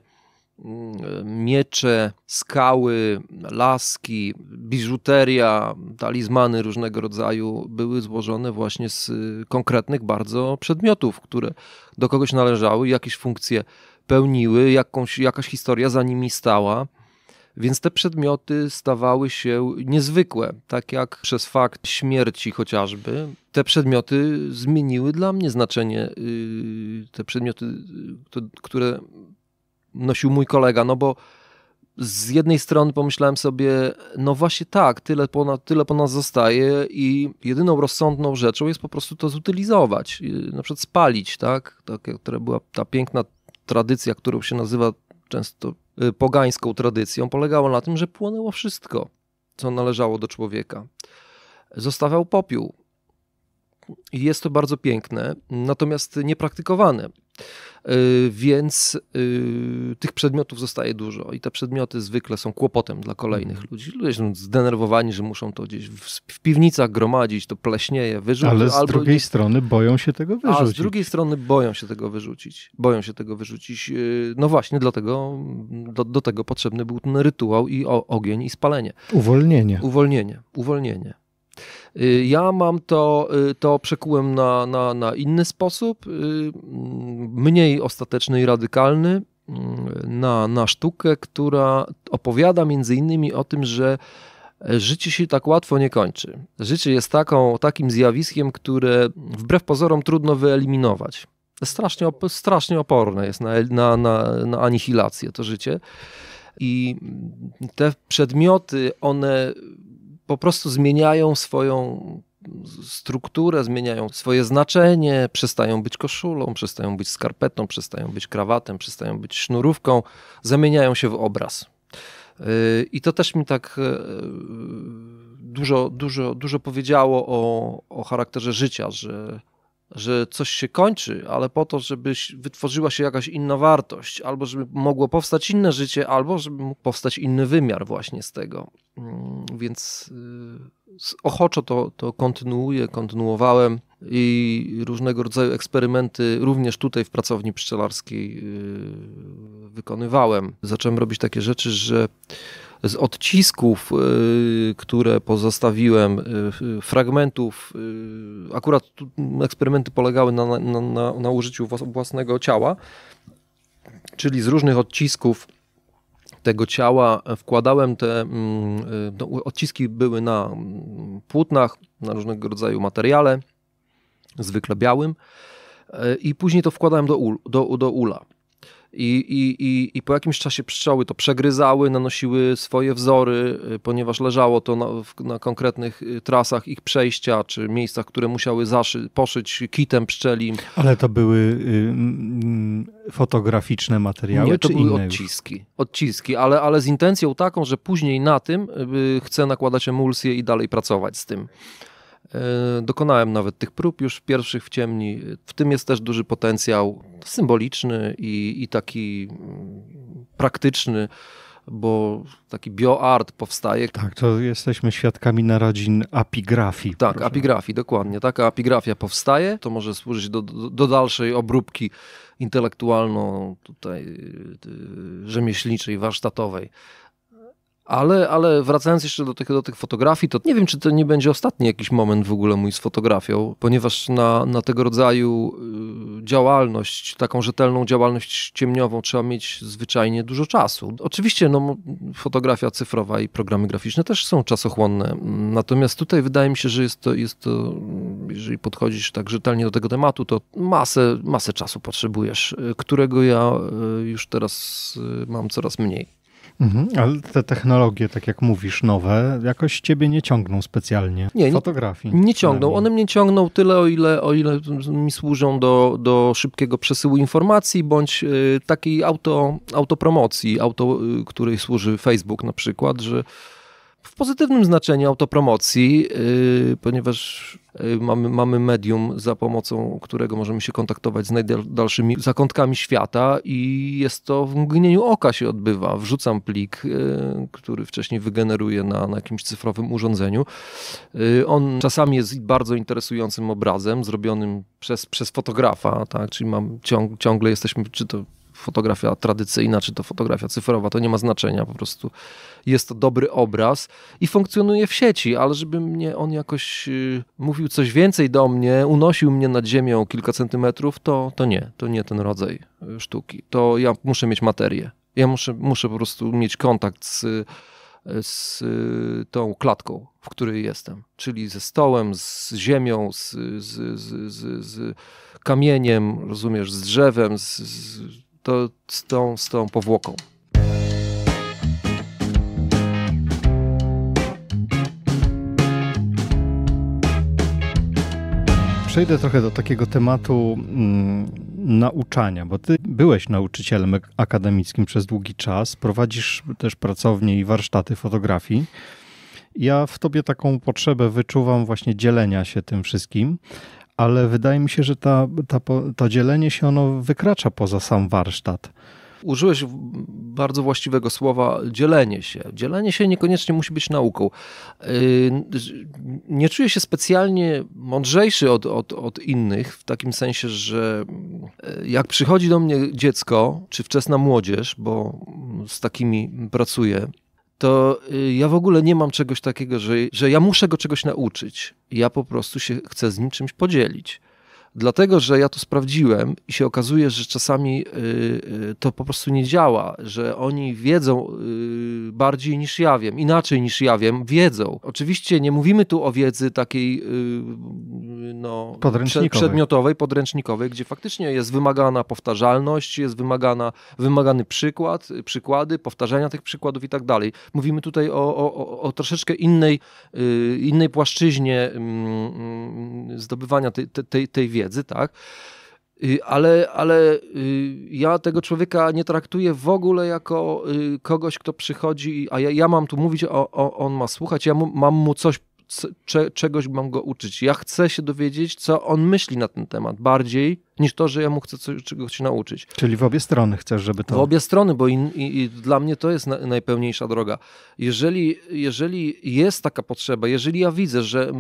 mm, e, miecze, skały, laski, biżuteria, talizmany różnego rodzaju były złożone właśnie z konkretnych bardzo przedmiotów, które do kogoś należały, jakieś funkcje pełniły, jakąś, jakaś historia za nimi stała. Więc te przedmioty stawały się niezwykłe, tak jak przez fakt śmierci chociażby. Te przedmioty zmieniły dla mnie znaczenie. Yy, te przedmioty, yy, które nosił mój kolega, no bo z jednej strony pomyślałem sobie, no właśnie tak, tyle po, tyle po nas zostaje i jedyną rozsądną rzeczą jest po prostu to zutylizować, yy, na przykład spalić, tak, tak która była ta piękna tradycja, którą się nazywa często Y, pogańską tradycją polegało na tym, że płonęło wszystko, co należało do człowieka. Zostawał popiół. Jest to bardzo piękne, natomiast niepraktykowane. Y, więc y, tych przedmiotów zostaje dużo i te przedmioty zwykle są kłopotem dla kolejnych mhm. ludzi. Ludzie są zdenerwowani, że muszą to gdzieś w piwnicach gromadzić, to pleśnieje, wyrzucić. Ale z albo... drugiej strony boją się tego wyrzucić. A z drugiej strony boją się tego wyrzucić. Boją się tego wyrzucić. Y, no właśnie, dlatego do, do tego potrzebny był ten rytuał i ogień i spalenie. Uwolnienie. Uwolnienie. Uwolnienie. Y, ja mam to, y, to przekułem na, na, na inny sposób, y, mm, mniej ostateczny i radykalny, mm, na, na sztukę, która opowiada między innymi o tym, że e, życie się tak łatwo nie kończy. Życie jest taką, takim zjawiskiem, które wbrew pozorom trudno wyeliminować. Strasznie, strasznie oporne jest na, na, na, na anihilację to życie. I te przedmioty, one po prostu zmieniają swoją strukturę, zmieniają swoje znaczenie, przestają być koszulą, przestają być skarpetą, przestają być krawatem, przestają być sznurówką, zamieniają się w obraz. Y, I to też mi tak y, dużo, dużo, dużo powiedziało o, o charakterze życia, że że coś się kończy, ale po to, żeby wytworzyła się jakaś inna wartość, albo żeby mogło powstać inne życie, albo żeby mógł powstać inny wymiar właśnie z tego. Mm, więc y, ochoczo to, to kontynuuję, kontynuowałem i różnego rodzaju eksperymenty również tutaj w pracowni pszczelarskiej y, wykonywałem. Zacząłem robić takie rzeczy, że z odcisków, y, które pozostawiłem, y, fragmentów, y, akurat eksperymenty polegały na, na, na, na użyciu własnego ciała, czyli z różnych odcisków tego ciała wkładałem te mm, no, odciski były na mm, płótnach, na różnego rodzaju materiale, zwykle białym i później to wkładałem do, ul, do, do ula. I, i, i, I po jakimś czasie pszczoły to przegryzały, nanosiły swoje wzory, y, ponieważ leżało to na, na konkretnych y, trasach ich przejścia, czy miejscach, które musiały zaszy, poszyć kitem pszczelim. Ale to były y, fotograficzne materiały, Nie, to były inne odciski. Już? Odciski, ale, ale z intencją taką, że później na tym y, chcę nakładać emulsję i dalej pracować z tym. E, dokonałem nawet tych prób już pierwszych w ciemni. W tym jest też duży potencjał symboliczny i, i taki mm, praktyczny bo taki bioart powstaje. Tak, to jesteśmy świadkami narodzin apigrafii. Tak, proszę. apigrafii, dokładnie. Taka apigrafia powstaje, to może służyć do, do, do dalszej obróbki intelektualno tutaj y, y, rzemieślniczej, warsztatowej. Ale, ale wracając jeszcze do tych, do tych fotografii, to nie wiem, czy to nie będzie ostatni jakiś moment w ogóle mój z fotografią, ponieważ na, na tego rodzaju y, działalność, taką rzetelną działalność ciemniową trzeba mieć zwyczajnie dużo czasu. Oczywiście no, fotografia cyfrowa i programy graficzne też są czasochłonne, natomiast tutaj wydaje mi się, że jest to, jest to jeżeli podchodzisz tak rzetelnie do tego tematu, to masę, masę czasu potrzebujesz, y, którego ja y, już teraz mam coraz mniej. Mhm, ale te technologie, tak jak mówisz, nowe, jakoś ciebie nie ciągną specjalnie. Nie, fotografii. Nie, nie ciągną. One mnie ciągną tyle, o ile, o ile mi służą do, do szybkiego przesyłu informacji, bądź y, takiej auto, autopromocji, auto, y, której służy Facebook na przykład, że w pozytywnym znaczeniu autopromocji, yy, ponieważ yy, mamy, mamy medium, za pomocą którego możemy się kontaktować z najdalszymi zakątkami świata i jest to w mgnieniu oka się odbywa. Wrzucam plik, yy, który wcześniej wygeneruje na, na jakimś cyfrowym urządzeniu. Y, on czasami jest bardzo interesującym obrazem, zrobionym przez, przez fotografa, tak? czyli mam, ciąg, ciągle jesteśmy, czy to fotografia tradycyjna, czy to fotografia cyfrowa, to nie ma znaczenia, po prostu jest to dobry obraz i funkcjonuje w sieci, ale żeby mnie on jakoś y, mówił coś więcej do mnie, unosił mnie nad ziemią kilka centymetrów, to, to nie, to nie ten rodzaj y, sztuki. To ja muszę mieć materię. Ja muszę, muszę po prostu mieć kontakt z, y, z tą klatką, w której jestem, czyli ze stołem, z ziemią, z, z, z, z kamieniem, rozumiesz, z drzewem, z, to z tą, z tą powłoką. Przejdę trochę do takiego tematu mm, nauczania, bo ty byłeś nauczycielem akademickim przez długi czas, prowadzisz też pracownie i warsztaty fotografii. Ja w tobie taką potrzebę wyczuwam właśnie dzielenia się tym wszystkim, ale wydaje mi się, że ta, ta, to dzielenie się ono wykracza poza sam warsztat. Użyłeś bardzo właściwego słowa dzielenie się. Dzielenie się niekoniecznie musi być nauką. Y, nie czuję się specjalnie mądrzejszy od, od, od innych, w takim sensie, że y, jak przychodzi do mnie dziecko czy wczesna młodzież, bo mm, z takimi pracuję, to y, ja w ogóle nie mam czegoś takiego, że, że ja muszę go czegoś nauczyć. Ja po prostu się chcę z nim czymś podzielić. Dlatego, że ja to sprawdziłem i się okazuje, że czasami y, y, to po prostu nie działa, że oni wiedzą y, bardziej niż ja wiem, inaczej niż ja wiem, wiedzą. Oczywiście nie mówimy tu o wiedzy takiej no, podręcznikowej. przedmiotowej, podręcznikowej, gdzie faktycznie jest wymagana powtarzalność, jest wymagana, wymagany przykład, przykłady, powtarzania tych przykładów i tak dalej. Mówimy tutaj o, o, o troszeczkę innej, innej płaszczyźnie mm, mm, zdobywania tej, tej, tej wiedzy wiedzy, tak? Y, ale, ale y, ja tego człowieka nie traktuję w ogóle jako y, kogoś, kto przychodzi, a ja, ja mam tu mówić, o, on ma słuchać, ja mu, mam mu coś czegoś mam go uczyć. Ja chcę się dowiedzieć, co on myśli na ten temat bardziej niż to, że ja mu chcę coś, czegoś się nauczyć. Czyli w obie strony chcesz, żeby to... W obie strony, bo in, i, i dla mnie to jest na, najpełniejsza droga. Jeżeli, jeżeli jest taka potrzeba, jeżeli ja widzę, że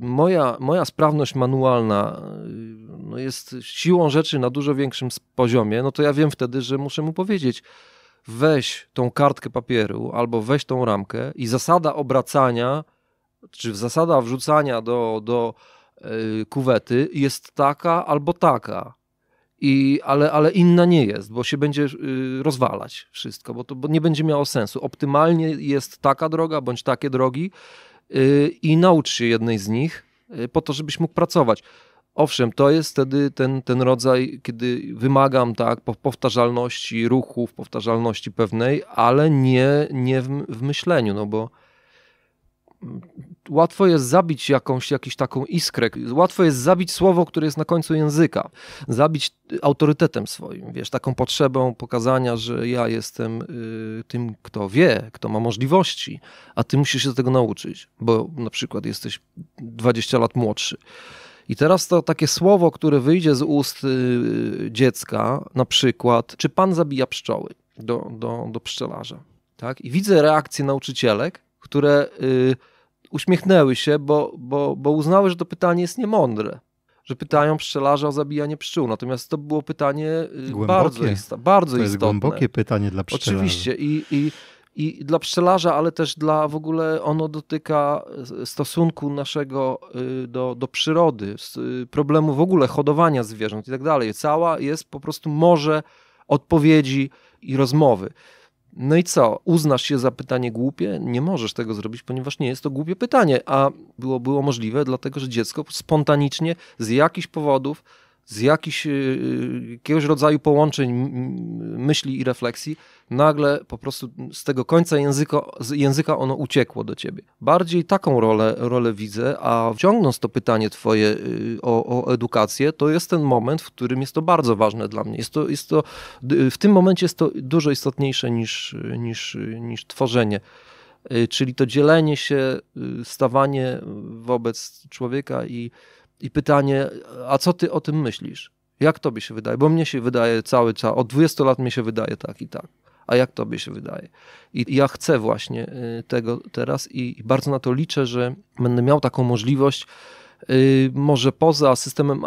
moja, moja sprawność manualna y, no jest siłą rzeczy na dużo większym poziomie, no to ja wiem wtedy, że muszę mu powiedzieć, weź tą kartkę papieru albo weź tą ramkę i zasada obracania czy zasada wrzucania do, do e, kuwety jest taka albo taka. I, ale, ale inna nie jest, bo się będzie y, rozwalać wszystko, bo to bo nie będzie miało sensu. Optymalnie jest taka droga bądź takie drogi y, i naucz się jednej z nich y, po to, żebyś mógł pracować. Owszem, to jest wtedy ten, ten rodzaj, kiedy wymagam tak, powtarzalności ruchów, powtarzalności pewnej, ale nie, nie w, w myśleniu, no bo łatwo jest zabić jakąś, jakiś taką iskrę, łatwo jest zabić słowo, które jest na końcu języka, zabić y, autorytetem swoim, wiesz, taką potrzebą pokazania, że ja jestem y, tym, kto wie, kto ma możliwości, a ty musisz się tego nauczyć, bo na przykład jesteś 20 lat młodszy. I teraz to takie słowo, które wyjdzie z ust y, dziecka, na przykład, czy pan zabija pszczoły do, do, do pszczelarza. Tak? I widzę reakcję nauczycielek, które y, uśmiechnęły się, bo, bo, bo uznały, że to pytanie jest niemądre. Że pytają pszczelarza o zabijanie pszczół. Natomiast to było pytanie y, głębokie. bardzo, ista, bardzo to jest istotne. głębokie pytanie dla pszczelarza. Oczywiście. I, i, I dla pszczelarza, ale też dla w ogóle ono dotyka y, stosunku naszego do, do przyrody, problemu w ogóle hodowania zwierząt i tak dalej. Cała jest po prostu morze odpowiedzi i rozmowy. No i co? Uznasz się za pytanie głupie? Nie możesz tego zrobić, ponieważ nie jest to głupie pytanie, a było, było możliwe, dlatego że dziecko spontanicznie z jakichś powodów z jakichś, y, jakiegoś rodzaju połączeń myśli i refleksji, nagle po prostu z tego końca języka, języka ono uciekło do ciebie. Bardziej taką rolę, rolę widzę, a wciągnąc to pytanie twoje y, o, o, edukację, to jest ten moment, w którym jest to bardzo ważne dla mnie. Jest to, jest to, w tym momencie jest to dużo istotniejsze niż, niż, niż tworzenie y, czyli to dzielenie się, stawanie wobec człowieka i i pytanie, a co ty o tym myślisz? Jak tobie się wydaje? Bo mnie się wydaje cały czas, od 20 lat mi się wydaje tak i tak. A jak tobie się wydaje? I ja chcę właśnie y, tego teraz i bardzo na to liczę, że będę miał taką możliwość, y, może poza systemem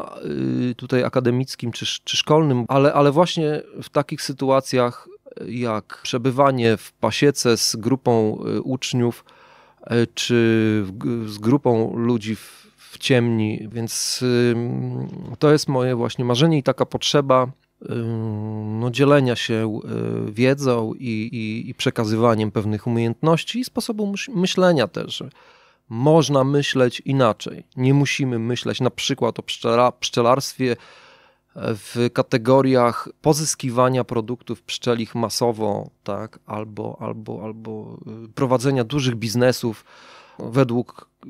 y, tutaj akademickim czy, czy szkolnym, ale, ale właśnie w takich sytuacjach jak przebywanie w pasiece z grupą uczniów czy z grupą ludzi w, ciemni, więc to jest moje właśnie marzenie i taka potrzeba no, dzielenia się y, wiedzą i, i, i przekazywaniem pewnych umiejętności i sposobu myślenia też. Można myśleć inaczej. Nie musimy myśleć na przykład o pszczela, pszczelarstwie e, w kategoriach pozyskiwania produktów pszczelich masowo, tak, albo, albo, albo y, prowadzenia dużych biznesów według e,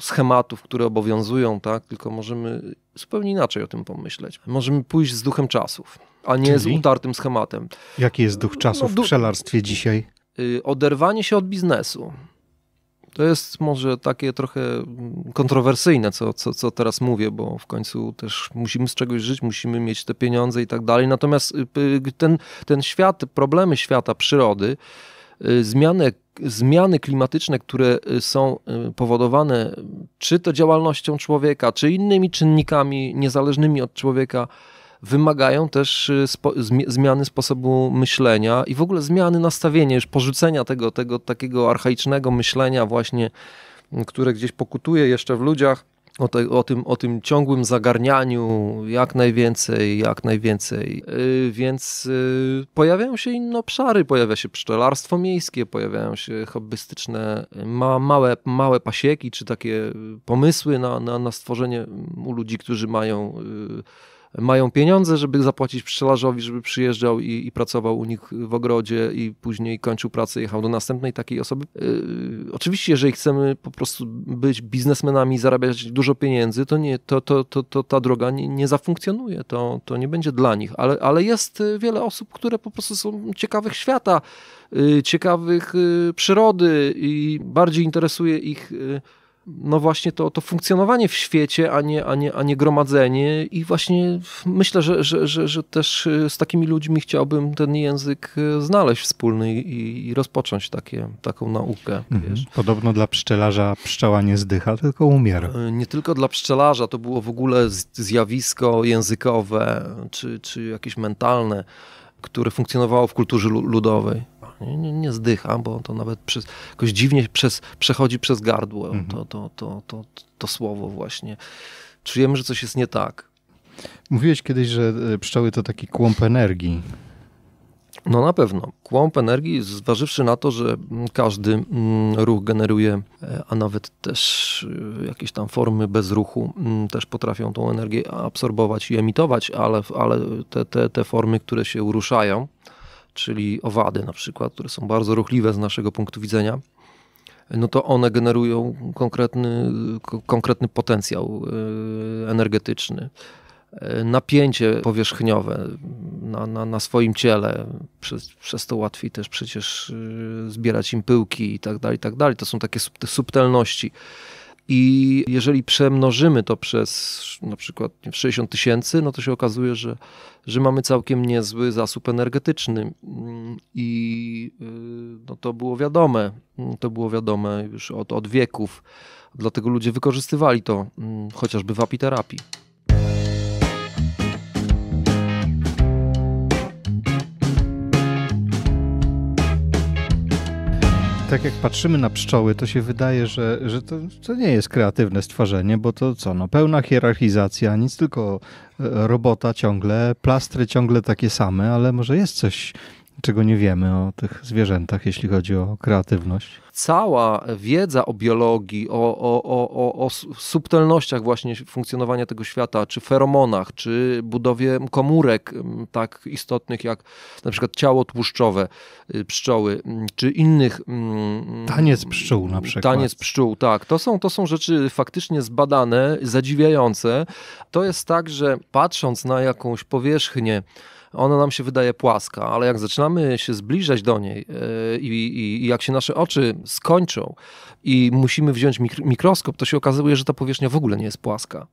schematów, które obowiązują, tak? tylko możemy zupełnie inaczej o tym pomyśleć. Możemy pójść z duchem czasów, a nie Czyli? z utartym schematem. Jaki jest duch no czasów no, w pszczelarstwie dzisiaj? Y, oderwanie się od biznesu. To jest może takie trochę mm, kontrowersyjne, co, co, co teraz mówię, bo w końcu też musimy z czegoś żyć, musimy mieć te pieniądze i tak dalej. Natomiast y, y, ten, ten świat, problemy świata przyrody, Y, zmiany, zmiany klimatyczne, które y, są y, powodowane czy to działalnością człowieka, czy innymi czynnikami niezależnymi od człowieka, wymagają też spo, zmiany sposobu myślenia i w ogóle zmiany nastawienia, już porzucenia tego, tego takiego archaicznego myślenia właśnie, które gdzieś pokutuje jeszcze w ludziach o, te, o, tym, o tym ciągłym zagarnianiu jak najwięcej, jak najwięcej. Yy, więc yy, pojawiają się inne obszary, pojawia się pszczelarstwo miejskie, pojawiają się hobbystyczne ma, małe, małe pasieki, czy takie pomysły na, na, na stworzenie u ludzi, którzy mają... Yy, mają pieniądze, żeby zapłacić pszczelarzowi, żeby przyjeżdżał i, i, pracował u nich w ogrodzie i później kończył pracę, jechał do następnej takiej osoby. Yy, oczywiście, jeżeli chcemy po prostu być biznesmenami, zarabiać dużo pieniędzy, to, nie, to, to, to, to ta droga nie, nie zafunkcjonuje, to, to nie będzie dla nich, ale, ale jest e, wiele osób, które po prostu są ciekawych świata, yy, ciekawych yy, przyrody i bardziej interesuje ich no właśnie to, to funkcjonowanie w świecie, a nie, a, nie, a nie gromadzenie. I właśnie myślę, że, że, że, że też y, z takimi ludźmi chciałbym ten język y, znaleźć wspólny i, i rozpocząć takie, taką naukę. Mhm. Podobno dla pszczelarza pszczoła nie zdycha, tylko umiera. Y, nie tylko dla pszczelarza, to było w ogóle zjawisko językowe czy, czy jakieś mentalne, które funkcjonowało w kulturze ludowej nie, nie, nie zdycha, bo to nawet przez, jakoś dziwnie przez, przechodzi przez gardło mhm. to, to, to, to, to słowo właśnie. Czujemy, że coś jest nie tak. Mówiłeś kiedyś, że e, pszczoły to taki kłąb energii. No na pewno. Kłąb energii, zważywszy na to, że każdy mm, ruch generuje, e, a nawet też e, jakieś tam formy bez ruchu mm, też potrafią tą energię absorbować i emitować, ale, ale te, te, te formy, które się uruszają czyli owady na przykład, które są bardzo ruchliwe z naszego punktu widzenia, no to one generują konkretny, konkretny potencjał y, energetyczny. Y, napięcie powierzchniowe na, na, na swoim ciele, przez, przez to łatwiej też przecież y, zbierać im pyłki i tak dalej, i tak dalej. To są takie subtelności. I jeżeli przemnożymy to przez na przykład 60 tysięcy, no to się okazuje, że, że mamy całkiem niezły zasób energetyczny. I y, no to było wiadome, to było wiadome już od, od wieków. Dlatego ludzie wykorzystywali to y, chociażby w apiterapii. tak jak patrzymy na pszczoły, to się wydaje, że, że to, to nie jest kreatywne stworzenie, bo to co, no pełna hierarchizacja, nic tylko e, robota ciągle, plastry ciągle takie same, ale może jest coś czego nie wiemy o tych zwierzętach, jeśli chodzi o kreatywność. Cała wiedza o biologii, o, o, o, o, subtelnościach właśnie funkcjonowania tego świata, czy feromonach, czy budowie komórek tak istotnych jak na przykład ciało tłuszczowe y, pszczoły, czy innych... Taniec pszczół na przykład. Taniec pszczół, tak. To są, to są rzeczy faktycznie zbadane, zadziwiające. To jest tak, że patrząc na jakąś powierzchnię, ona nam się wydaje płaska, ale jak zaczynamy się zbliżać do niej e, i, i, i jak się nasze oczy skończą i musimy wziąć mikroskop, to się okazuje, że ta powierzchnia w ogóle nie jest płaska.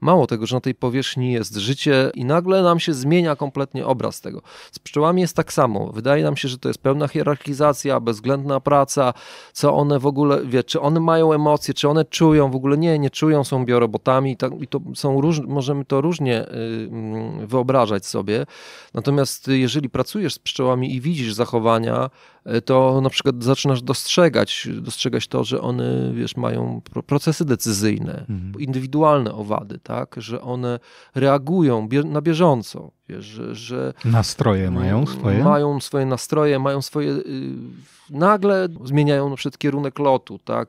Mało tego, że na tej powierzchni jest życie i nagle nam się zmienia kompletnie obraz tego. Z pszczołami jest tak samo. Wydaje nam się, że to jest pełna hierarchizacja, bezwzględna praca, co one w ogóle, wie, czy one mają emocje, czy one czują, w ogóle nie, nie czują, są biorobotami tak, i to są róż, możemy to różnie y, mm, wyobrażać sobie. Natomiast y, jeżeli pracujesz z pszczołami i widzisz zachowania, E, to na przykład zaczynasz dostrzegać, dostrzegać to, że one, wiesz, mają procesy decyzyjne, mhm. indywidualne owady, tak, że one reagują bie na bieżąco, wiesz, że, że... Nastroje mają swoje? Mają swoje nastroje, mają swoje... Y, nagle zmieniają na przykład kierunek lotu, tak,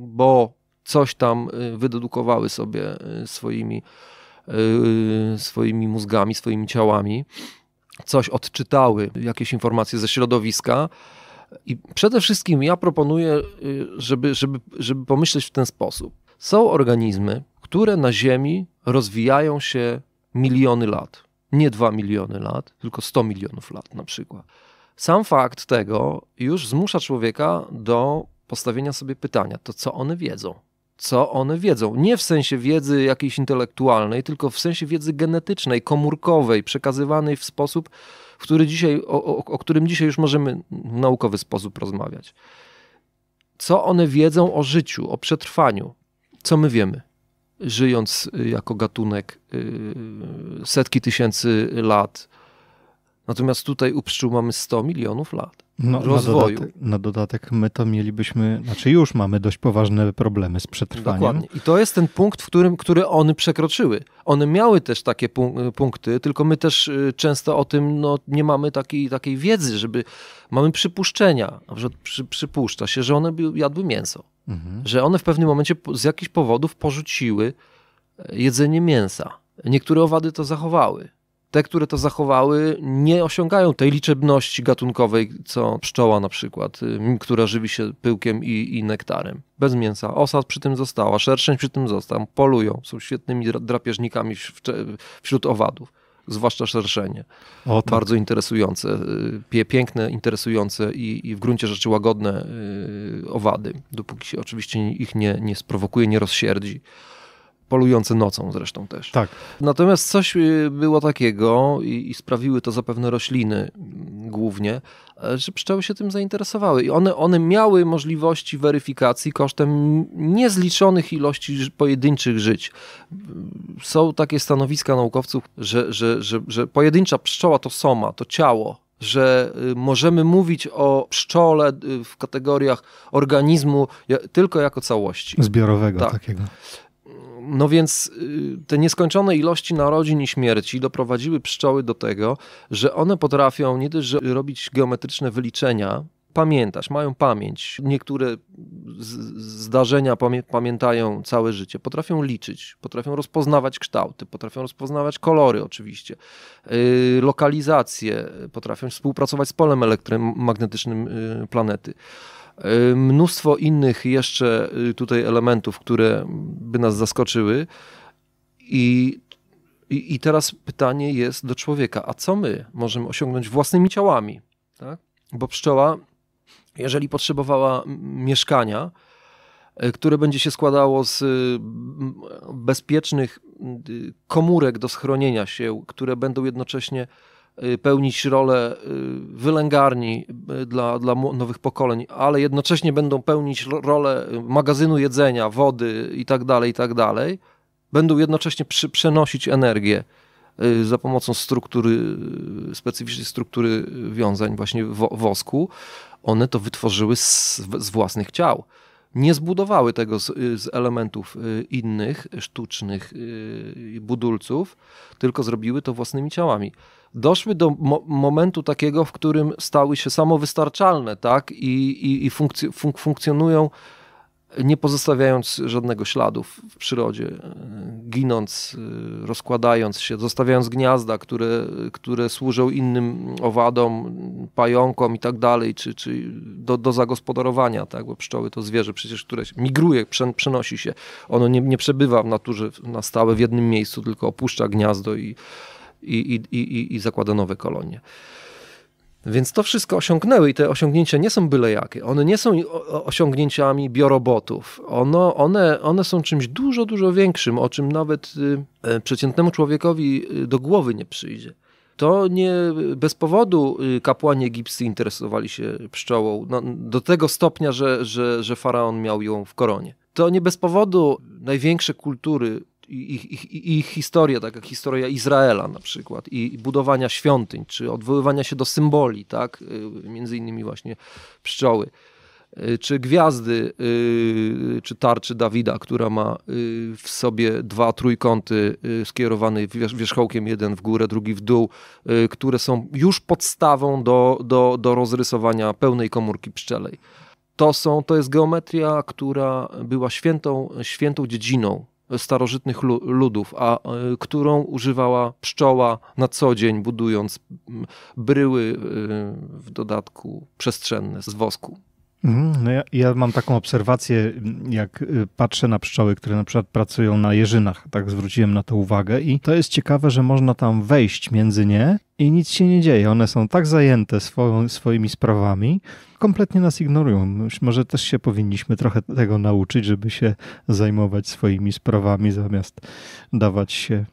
bo coś tam y, wydedukowały sobie y, swoimi, swoimi mózgami, swoimi ciałami coś odczytały, jakieś informacje ze środowiska. I przede wszystkim ja proponuję, y, żeby, żeby, żeby pomyśleć w ten sposób. Są organizmy, które na Ziemi rozwijają się miliony lat. Nie dwa miliony lat, tylko 100 milionów lat na przykład. Sam fakt tego już zmusza człowieka do postawienia sobie pytania, to co one wiedzą? co one wiedzą. Nie w sensie wiedzy jakiejś intelektualnej, tylko w sensie wiedzy genetycznej, komórkowej, przekazywanej w sposób, w który dzisiaj, o, o, o którym dzisiaj już możemy w naukowy sposób rozmawiać. Co one wiedzą o życiu, o przetrwaniu? Co my wiemy? Żyjąc y, jako gatunek y, setki tysięcy lat. Natomiast tutaj u pszczół mamy 100 milionów lat no, rozwoju. Na dodatek, na dodatek, my to mielibyśmy, znaczy już mamy dość poważne problemy z przetrwaniem. Dokładnie. I to jest ten punkt, w którym, który one przekroczyły. One miały też takie punkty, tylko my też y, często o tym no, nie mamy takiej, takiej wiedzy, żeby mamy przypuszczenia, że przy, przypuszcza się, że one jadły mięso. Mhm. Że one w pewnym momencie z jakichś powodów porzuciły e, jedzenie mięsa. Niektóre owady to zachowały te, które to zachowały, nie osiągają tej liczebności gatunkowej, co pszczoła na przykład, y, która żywi się pyłkiem i, i nektarem. Bez mięsa. Osad przy tym została, szerszeń przy tym został. Polują, są świetnymi drapieżnikami wśród owadów zwłaszcza szerszenie. O, tak. Bardzo interesujące, y, piękne, interesujące i, i, w gruncie rzeczy łagodne y, owady, dopóki się oczywiście ich nie, nie sprowokuje, nie rozsierdzi. Polujące nocą zresztą też. Tak. Natomiast coś y, było takiego i, i sprawiły to zapewne rośliny mm, głównie, e, że pszczoły się tym zainteresowały i one, one miały możliwości weryfikacji kosztem niezliczonych ilości pojedynczych żyć. Są takie stanowiska naukowców, że, że, że, że pojedyncza pszczoła to soma, to ciało, że y, możemy mówić o pszczole y, w kategoriach organizmu tylko jako całości. Zbiorowego tak. takiego. No więc y, te nieskończone ilości narodzin i śmierci doprowadziły pszczoły do tego, że one potrafią nie tylko robić geometryczne wyliczenia, pamiętasz, mają pamięć. Niektóre zdarzenia pamiętają całe życie. Potrafią liczyć, potrafią rozpoznawać kształty, potrafią rozpoznawać kolory oczywiście, yy, lokalizacje, potrafią współpracować z polem elektromagnetycznym yy, planety. Y, mnóstwo innych jeszcze y, tutaj elementów, które by nas zaskoczyły. I, i, i teraz pytanie jest do człowieka, a co my możemy osiągnąć własnymi ciałami? Tak? Bo pszczoła, jeżeli potrzebowała mieszkania, y, które będzie się składało z bezpiecznych komórek do schronienia się, które będą jednocześnie Y, pełnić rolę y, wylęgarni y, dla, dla nowych pokoleń, ale jednocześnie będą pełnić rolę magazynu jedzenia, wody i tak dalej, i tak dalej, będą jednocześnie przy, przenosić energię za pomocą struktury, specyficznej struktury wiązań właśnie wosku, one to wytworzyły z, z własnych ciał nie zbudowały tego z, y, z, elementów y, innych, sztucznych y, budulców, tylko zrobiły to własnymi ciałami. Doszły do mo momentu takiego, w którym stały się samowystarczalne tak? i, i, i funkc funkcjonują nie pozostawiając żadnego śladu w przyrodzie, e, ginąc, e, rozkładając się, zostawiając gniazda, które, które służą innym owadom, pająkom i tak dalej, czy, czy do, do zagospodarowania, tak? bo pszczoły to zwierzę przecież, które migruje, przenosi się. Ono nie, nie przebywa w naturze na stałe w jednym miejscu, tylko opuszcza gniazdo i, i, i, i, i zakłada nowe kolonie. Więc to wszystko osiągnęły i te osiągnięcia nie są byle jakie. One nie są osiągnięciami biorobotów. Ono, one, one są czymś dużo, dużo większym, o czym nawet y, e, przeciętnemu człowiekowi y, do głowy nie przyjdzie. To nie bez powodu y, kapłani egipscy interesowali się pszczołą no, do tego stopnia, że, że, że faraon miał ją w koronie. To nie bez powodu największe kultury ich, ich, ich historię, tak jak historia Izraela na przykład i budowania świątyń, czy odwoływania się do symboli, tak, y, między innymi właśnie pszczoły, y, czy gwiazdy, y, czy tarczy Dawida, która ma w sobie dwa trójkąty skierowane wierzchołkiem, jeden w górę, drugi w dół, które są już podstawą do, do, do rozrysowania pełnej komórki pszczelej to, są, to jest geometria, która była świętą, świętą dziedziną starożytnych ludów, a e, którą używała pszczoła na co dzień, budując bryły e, w dodatku przestrzenne z wosku. Mhm, no ja, ja, mam taką obserwację, jak y, patrzę na pszczoły, które na przykład pracują na jeżynach, tak zwróciłem na to uwagę i to jest ciekawe, że można tam wejść między nie i nic się nie dzieje. One są tak zajęte swoją, swoimi sprawami, kompletnie nas ignorują. Może też się powinniśmy trochę tego nauczyć, żeby się zajmować swoimi sprawami zamiast dawać się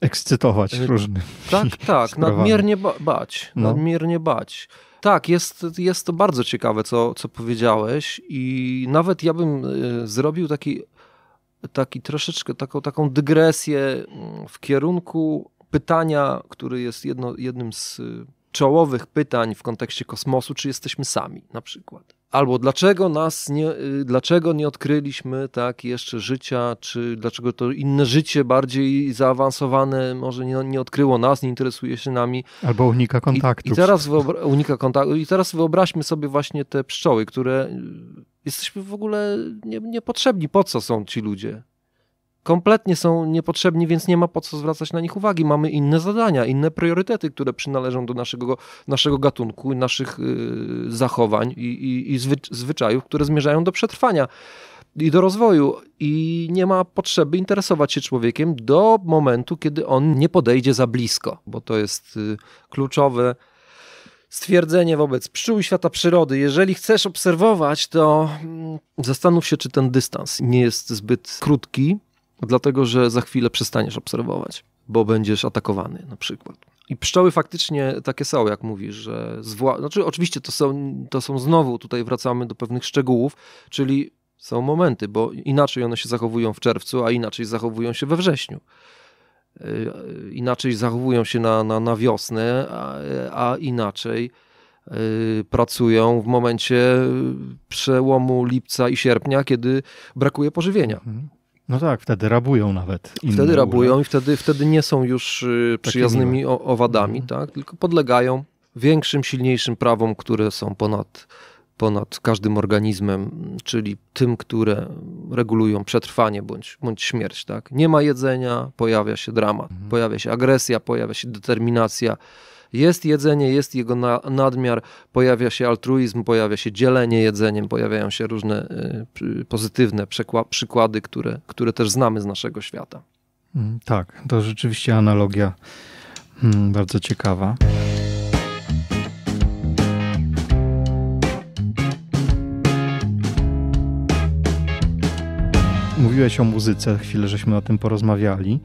ekscytować różnym. Tak, tak, tak nadmiernie ba bać, no. nadmiernie bać. Tak, jest, jest to bardzo ciekawe, co, co powiedziałeś i nawet ja bym e, zrobił taki, taki troszeczkę taką, taką dygresję mm, w kierunku pytania, który jest jedno, jednym z e, czołowych pytań w kontekście kosmosu, czy jesteśmy sami na przykład. Albo dlaczego nas nie, y, dlaczego nie odkryliśmy tak jeszcze życia, czy dlaczego to inne życie bardziej zaawansowane może nie, nie odkryło nas, nie interesuje się nami. Albo unika kontaktu. I, i teraz unika kontaktu. I teraz wyobraźmy sobie właśnie te pszczoły, które y, jesteśmy w ogóle nie, niepotrzebni. Po co są ci ludzie? kompletnie są niepotrzebni, więc nie ma po co zwracać na nich uwagi. Mamy inne zadania, inne priorytety, które przynależą do naszego, naszego gatunku, naszych yy, zachowań i, i, i zwy, zwyczajów, które zmierzają do przetrwania i do rozwoju. I nie ma potrzeby interesować się człowiekiem do momentu, kiedy on nie podejdzie za blisko, bo to jest yy, kluczowe stwierdzenie wobec pszczół i świata przyrody. Jeżeli chcesz obserwować, to mm, zastanów się, czy ten dystans nie jest zbyt krótki, dlatego że za chwilę przestaniesz obserwować, bo będziesz atakowany na przykład. I pszczoły faktycznie takie są, jak mówisz, że zwła... znaczy, oczywiście to są, to są znowu, tutaj wracamy do pewnych szczegółów, czyli są momenty, bo inaczej one się zachowują w czerwcu, a inaczej zachowują się we wrześniu. Y, inaczej zachowują się na, na, na wiosnę, a, a inaczej y, pracują w momencie y, przełomu lipca i sierpnia, kiedy brakuje pożywienia. Mhm. No tak, wtedy rabują nawet. Wtedy rabują i wtedy, wtedy nie są już y, no. przyjaznymi owadami, mhm. tak? tylko podlegają większym, silniejszym prawom, które są ponad, ponad każdym organizmem, czyli tym, które regulują przetrwanie bądź, bądź śmierć. Tak? Nie ma jedzenia, pojawia się dramat, mhm. pojawia się agresja, pojawia się determinacja jest jedzenie, jest jego na, nadmiar, pojawia się altruizm, pojawia się dzielenie jedzeniem, pojawiają się różne y, pozytywne przykłady, które, które też znamy z naszego świata. Mm, tak, to rzeczywiście analogia hmm, bardzo ciekawa. Mówiłeś o muzyce, chwilę żeśmy o tym porozmawiali.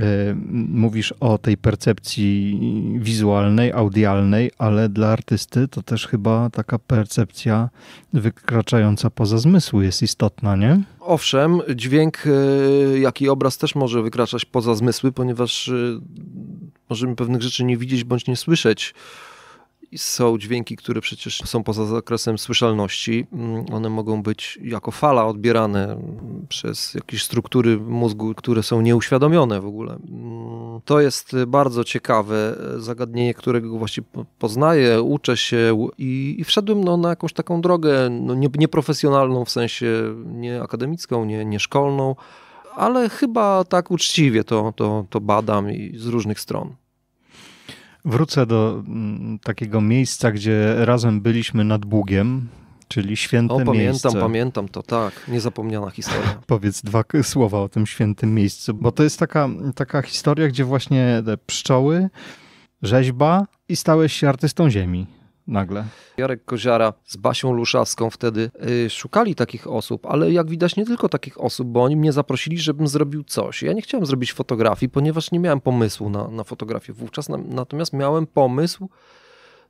E, mówisz o tej percepcji wizualnej, audialnej, ale dla artysty to też chyba taka percepcja wykraczająca poza zmysły jest istotna, nie? Owszem, dźwięk, e, jak i obraz też może wykraczać poza zmysły, ponieważ e, możemy pewnych rzeczy nie widzieć bądź nie słyszeć są dźwięki, które przecież są poza zakresem słyszalności. Mm, one mogą być jako fala odbierane mm, przez jakieś struktury mózgu, które są nieuświadomione w ogóle. Mm, to jest bardzo ciekawe e, zagadnienie, którego właśnie poznaję, uczę się i, i wszedłem no, na jakąś taką drogę no, nie, nieprofesjonalną, w sensie nie akademicką, nie, nie szkolną, ale chyba tak uczciwie to, to, to badam i z różnych stron. Wrócę do mm, takiego miejsca, gdzie razem byliśmy nad Bugiem, czyli święte o, pamiętam, miejsce. Pamiętam, pamiętam to, tak. Niezapomniana historia. Powiedz dwa słowa o tym świętym miejscu, bo to jest taka, taka historia, gdzie właśnie te pszczoły, rzeźba i stałeś się artystą ziemi nagle. Jarek Koziara z Basią Luszawską wtedy y, szukali takich osób, ale jak widać nie tylko takich osób, bo oni mnie zaprosili, żebym zrobił coś. Ja nie chciałem zrobić fotografii, ponieważ nie miałem pomysłu na, na fotografię wówczas, na, natomiast miałem pomysł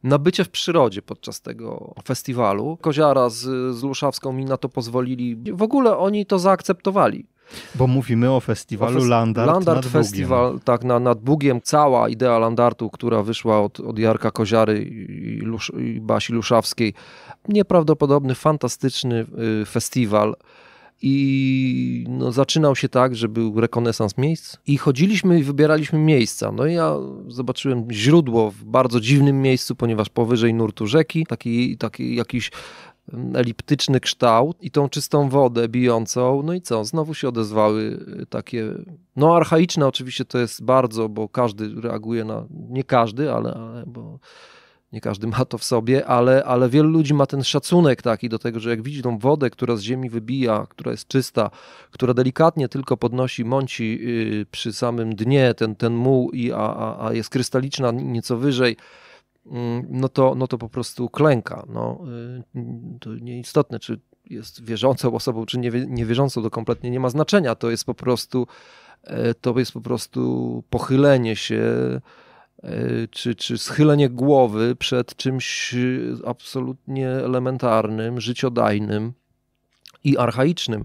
na bycie w przyrodzie podczas tego festiwalu. Koziara z, z Luszawską mi na to pozwolili. W ogóle oni to zaakceptowali. Bo mówimy o festiwalu o fes Landart, Landart nad Festival, Bugiem. tak, na, nad Bugiem. Cała idea Landartu, która wyszła od, od Jarka Koziary i, Lusz, i Basi Luszawskiej. Nieprawdopodobny, fantastyczny y, festiwal. I no, zaczynał się tak, że był rekonesans miejsc i chodziliśmy i wybieraliśmy miejsca. No i ja zobaczyłem źródło w bardzo dziwnym miejscu, ponieważ powyżej nurtu rzeki, taki, taki jakiś eliptyczny kształt i tą czystą wodę bijącą. No i co? Znowu się odezwały y, takie, no archaiczne oczywiście to jest bardzo, bo każdy reaguje na, nie każdy, ale, ale bo nie każdy ma to w sobie, ale, ale wielu ludzi ma ten szacunek taki do tego, że jak widzi tą wodę, która z ziemi wybija, która jest czysta, która delikatnie tylko podnosi, mąci y, przy samym dnie ten, ten muł, i, a, a, a jest krystaliczna nieco wyżej, Mm, no to, no to po prostu klęka. No, y, to nieistotne, czy jest wierzącą osobą, czy niewierzącą, to kompletnie nie ma znaczenia. To jest po prostu, e, to jest po prostu pochylenie się, e, czy, czy schylenie głowy przed czymś absolutnie elementarnym, życiodajnym i archaicznym.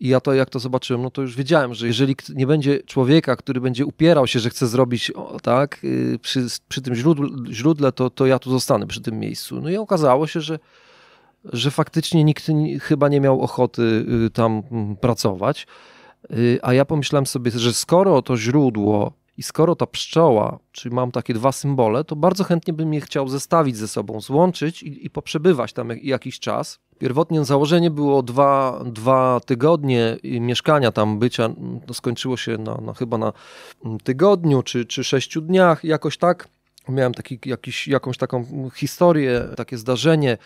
I ja to, jak to zobaczyłem, no to już wiedziałem, że jeżeli nie będzie człowieka, który będzie upierał się, że chce zrobić o, tak, y, przy, przy tym źródle, źródle, to, to ja tu zostanę przy tym miejscu. No i okazało się, że, że faktycznie nikt chyba nie miał ochoty y, tam mm, pracować. Y, a ja pomyślałem sobie, że skoro to źródło i skoro ta pszczoła, czyli mam takie dwa symbole, to bardzo chętnie bym je chciał zestawić ze sobą, złączyć i, i poprzebywać tam jakiś czas. Pierwotnie założenie było dwa, dwa tygodnie mieszkania tam bycia, to skończyło się na, na chyba na mm, tygodniu czy, czy sześciu dniach, jakoś tak. Miałem taki, jakiś, jakąś taką historię, takie zdarzenie,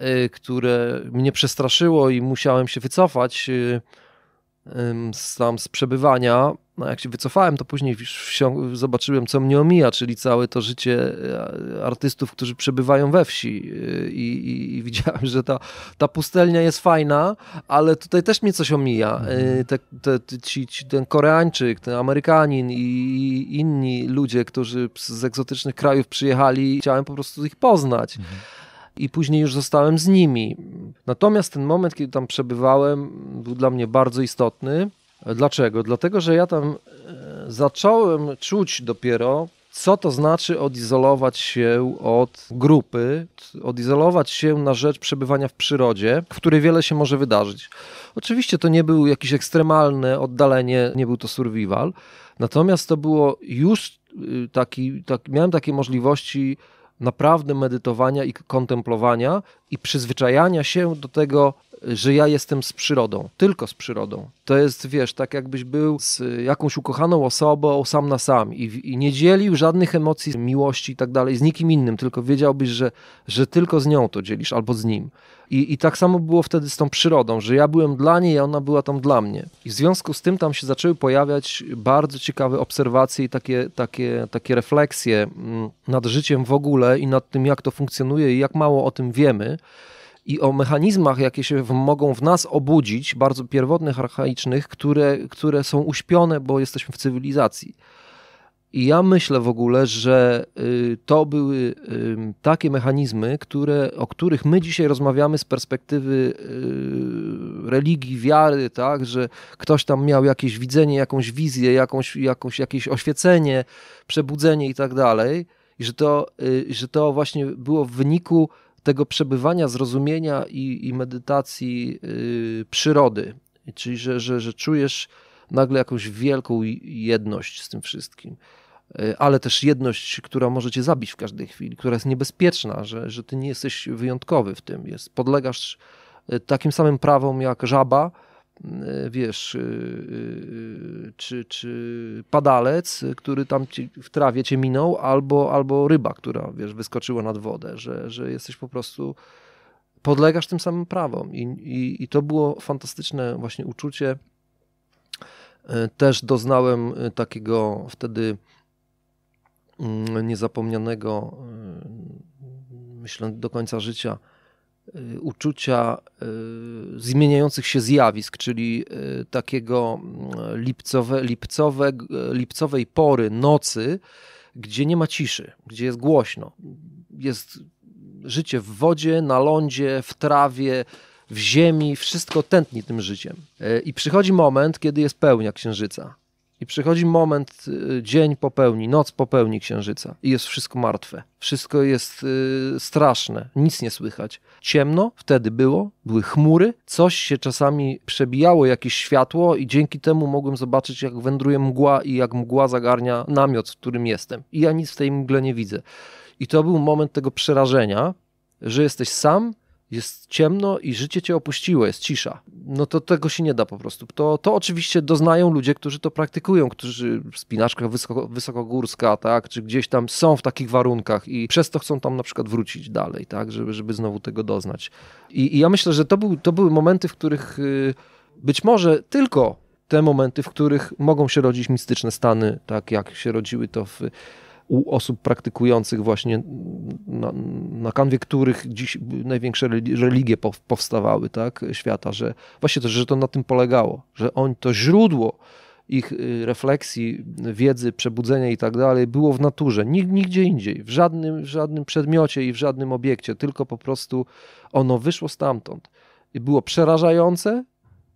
y, które mnie przestraszyło i musiałem się wycofać y, tam, z przebywania no jak się wycofałem, to później zobaczyłem, co mnie omija, czyli całe to życie e, artystów, którzy przebywają we wsi e, i, i, i widziałem, że ta, ta pustelnia jest fajna, ale tutaj też mnie coś omija. E, mhm. Te, te, ci, ci, ten Koreańczyk, ten Amerykanin i inni ludzie, którzy z egzotycznych krajów przyjechali, chciałem po prostu ich poznać. Mhm. i później już zostałem z nimi. Natomiast ten moment, kiedy tam przebywałem, był dla mnie bardzo istotny. Dlaczego? Dlatego, że ja tam e, zacząłem czuć dopiero, co to znaczy odizolować się od grupy, odizolować się na rzecz przebywania w przyrodzie, w której wiele się może wydarzyć. Oczywiście to nie był jakieś ekstremalne oddalenie, nie był to survival, natomiast to było już y, taki, tak, miałem takie możliwości naprawdę medytowania i kontemplowania i przyzwyczajania się do tego, że ja jestem z przyrodą, tylko z przyrodą. To jest, wiesz, tak jakbyś był z jakąś ukochaną osobą sam na sam i, i nie dzielił żadnych emocji, miłości i tak dalej z nikim innym, tylko wiedziałbyś, że, że tylko z nią to dzielisz albo z nim. I, I tak samo było wtedy z tą przyrodą, że ja byłem dla niej, a ona była tam dla mnie. I w związku z tym tam się zaczęły pojawiać bardzo ciekawe obserwacje i takie, takie, takie refleksje mm, nad życiem w ogóle i nad tym, jak to funkcjonuje i jak mało o tym wiemy i o mechanizmach, jakie się mogą w nas obudzić, bardzo pierwotnych, archaicznych, które, które są uśpione, bo jesteśmy w cywilizacji. I ja myślę w ogóle, że y, to były y, takie mechanizmy, które, o których my dzisiaj rozmawiamy z perspektywy y, religii, wiary, tak, że ktoś tam miał jakieś widzenie, jakąś wizję, jakąś, jakąś, jakieś oświecenie, przebudzenie i tak dalej. I że to, że to właśnie było w wyniku tego przebywania, zrozumienia i, i medytacji przyrody. Czyli, że, że, że czujesz nagle jakąś wielką jedność z tym wszystkim. Y, ale też jedność, która może cię zabić w każdej chwili, która jest niebezpieczna, że, że ty nie jesteś wyjątkowy w tym. Jest, podlegasz y, takim samym prawom jak żaba, y, wiesz, czy, czy padalec, który tam ci, w trawie cię minął, albo, albo ryba, która wiesz, wyskoczyła nad wodę, że, że jesteś po prostu, podlegasz tym samym prawom. I, i, i to było fantastyczne właśnie uczucie. Też doznałem takiego wtedy Mm, niezapomnianego, mm, myślę, do końca życia y, uczucia y, zmieniających się zjawisk, czyli y, takiego mm, lipcowe, lipcowe, lipcowej pory, nocy, gdzie nie ma ciszy, gdzie jest głośno. Jest życie w wodzie, na lądzie, w trawie, w ziemi, wszystko tętni tym życiem. I przychodzi moment, kiedy jest pełnia księżyca. I przychodzi moment, y, dzień popełni, noc popełni księżyca i jest wszystko martwe. Wszystko jest y, straszne, nic nie słychać. Ciemno wtedy było, były chmury, coś się czasami przebijało, jakieś światło, i dzięki temu mogłem zobaczyć, jak wędruje mgła i jak mgła zagarnia namiot, w którym jestem. I ja nic w tej mgle nie widzę. I to był moment tego przerażenia, że jesteś sam, jest ciemno i życie cię opuściło, jest cisza. No to tego się nie da po prostu. To, to oczywiście doznają ludzie, którzy to praktykują, którzy w spinaczkach wysoko, wysokogórska, tak, czy gdzieś tam są w takich warunkach i przez to chcą tam na przykład wrócić dalej, tak, żeby, żeby znowu tego doznać. I, i ja myślę, że to, był, to były momenty, w których y, być może tylko te momenty, w których mogą się rodzić mistyczne stany, tak jak się rodziły to w u osób praktykujących właśnie na, na kanwie których dziś największe religie powstawały tak, świata, że właśnie to, że to na tym polegało, że on to źródło ich y, refleksji, wiedzy, przebudzenia i tak dalej było w naturze, nigdzie indziej, w żadnym, w żadnym przedmiocie i w żadnym obiekcie, tylko po prostu ono wyszło stamtąd. I było przerażające,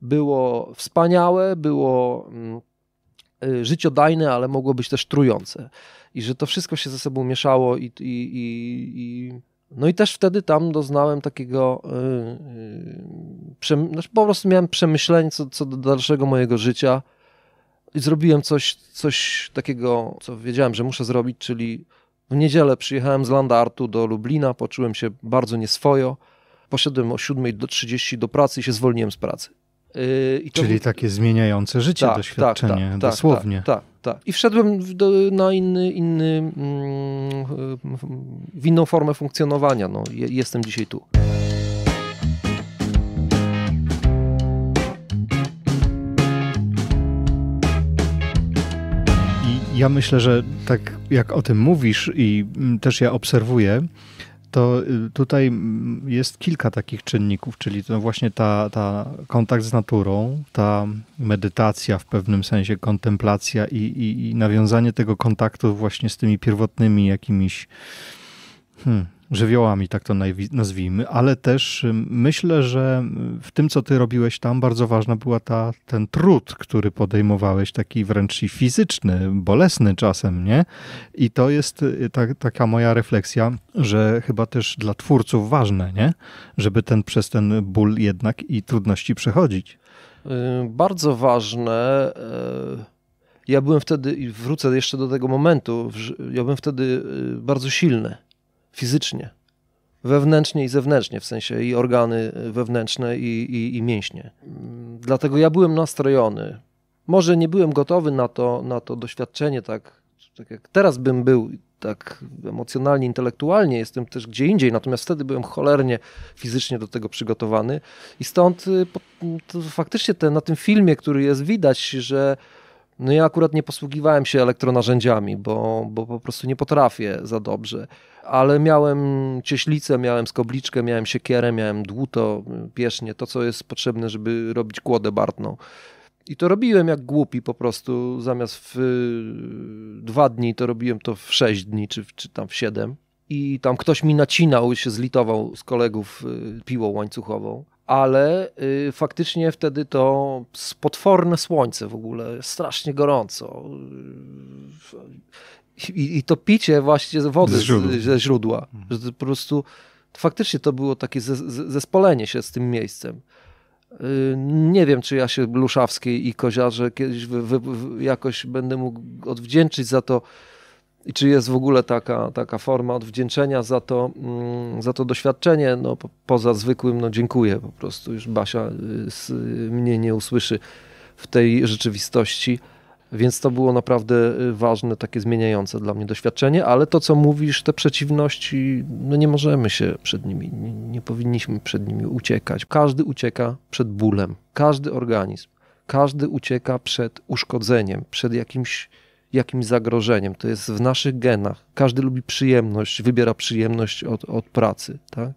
było wspaniałe, było mm, y, życiodajne, ale mogło być też trujące i że to wszystko się ze sobą mieszało i, i, i, i... no i też wtedy tam doznałem takiego, yy, yy, znaczy po prostu miałem przemyślenie co, co do dalszego mojego życia i zrobiłem coś, coś takiego, co wiedziałem, że muszę zrobić, czyli w niedzielę przyjechałem z Landartu do Lublina, poczułem się bardzo nieswojo, poszedłem o 7.30 do do pracy i się zwolniłem z pracy. Yy, Czyli takie zmieniające życie tak, tak doświadczenie, tak, tak, tak, dosłownie. Tak, tak. I wszedłem do, na inny, inny, mm, w inną formę funkcjonowania. No, jestem dzisiaj tu. Ja myślę, że tak jak o tym mówisz i mm, też ja obserwuję, to y, tutaj mm, jest kilka takich czynników, czyli to właśnie ta, ta kontakt z naturą, ta medytacja w pewnym sensie, kontemplacja i, i, i nawiązanie tego kontaktu właśnie z tymi pierwotnymi jakimiś hmm, żywiołami, tak to nazwijmy, ale też y, myślę, że y, w tym, co ty robiłeś tam, bardzo ważna była ta, ten trud, który podejmowałeś, taki wręcz i fizyczny, bolesny czasem, nie? I to jest y, ta, taka moja refleksja, że chyba też dla twórców ważne, nie? Żeby ten, przez ten ból jednak i trudności przechodzić. Bardzo ważne. Ja byłem wtedy, i wrócę jeszcze do tego momentu, ja byłem wtedy bardzo silny fizycznie, wewnętrznie i zewnętrznie, w sensie i organy wewnętrzne i, i, i mięśnie. Dlatego ja byłem nastrojony. Może nie byłem gotowy na to, na to doświadczenie, tak, tak jak teraz bym był, tak emocjonalnie, intelektualnie jestem też gdzie indziej, natomiast wtedy byłem cholernie fizycznie do tego przygotowany i stąd y, faktycznie te, na tym filmie, który jest, widać, że no ja akurat nie posługiwałem się elektronarzędziami, bo, bo po prostu nie potrafię za dobrze. Ale miałem cieślicę, miałem skobliczkę, miałem siekierę, miałem dłuto, piesznie, to co jest potrzebne, żeby robić kłodę bartną. I to robiłem jak głupi po prostu, zamiast w y, dwa dni to robiłem to w sześć dni, czy, czy tam w siedem. I tam ktoś mi nacinał, się zlitował z kolegów y, piłą łańcuchową ale y, faktycznie wtedy to potworne słońce w ogóle, strasznie gorąco. Y, I, i to picie właśnie wody z ze źródła mhm. że to po prostu to faktycznie to było takie ze, ze, zespolenie się z tym miejscem. Y, nie wiem, czy ja się Luszawskiej i Koziarze kiedyś jakoś będę mógł odwdzięczyć za to, i czy jest w ogóle taka, taka forma odwdzięczenia za to, mm, za to doświadczenie? No, poza zwykłym, no dziękuję po prostu. Już Basia y, y, mnie nie usłyszy w tej rzeczywistości. Więc to było naprawdę y, ważne, takie zmieniające dla mnie doświadczenie, ale to, co mówisz, te przeciwności, no nie możemy się przed nimi, nie, nie powinniśmy przed nimi uciekać. Każdy ucieka przed bólem, każdy organizm, każdy ucieka przed uszkodzeniem, przed jakimś jakimś zagrożeniem. To jest w naszych genach. Każdy lubi przyjemność, wybiera przyjemność od, od pracy, tak?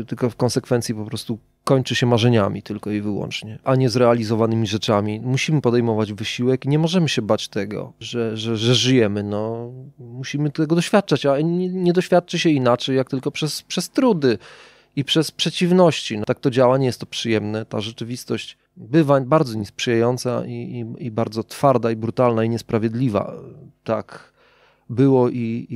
Y, tylko w konsekwencji po prostu kończy się marzeniami tylko i wyłącznie, a nie zrealizowanymi rzeczami. Musimy podejmować wysiłek, nie możemy się bać tego, że, że, że żyjemy. No, musimy tego doświadczać, a nie, nie, doświadczy się inaczej, jak tylko przez, przez trudy i przez przeciwności. No, tak to działa, nie jest to przyjemne. Ta rzeczywistość bywa bardzo niesprzyjająca i, i, i, bardzo twarda i brutalna i niesprawiedliwa. Tak było i,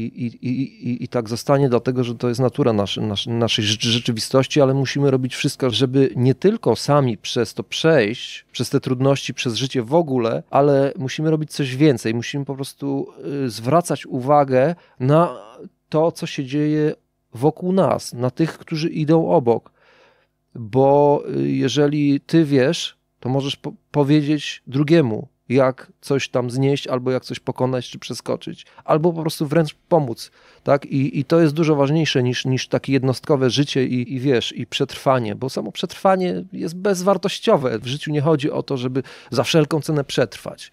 i, tak zostanie, dlatego że to jest natura naszy, naszej rzeczywistości, ale musimy robić wszystko, żeby nie tylko sami przez to przejść, przez te trudności, przez życie w ogóle, ale musimy robić coś więcej. Musimy po prostu y, zwracać uwagę na to, co się dzieje wokół nas, na tych, którzy idą obok bo y, jeżeli ty wiesz, to możesz po powiedzieć drugiemu, jak coś tam znieść, albo jak coś pokonać, czy przeskoczyć, albo po prostu wręcz pomóc. Tak? I, i to jest dużo ważniejsze niż, niż takie jednostkowe życie i, i wiesz, i przetrwanie, bo samo przetrwanie jest bezwartościowe. W życiu nie chodzi o to, żeby za wszelką cenę przetrwać.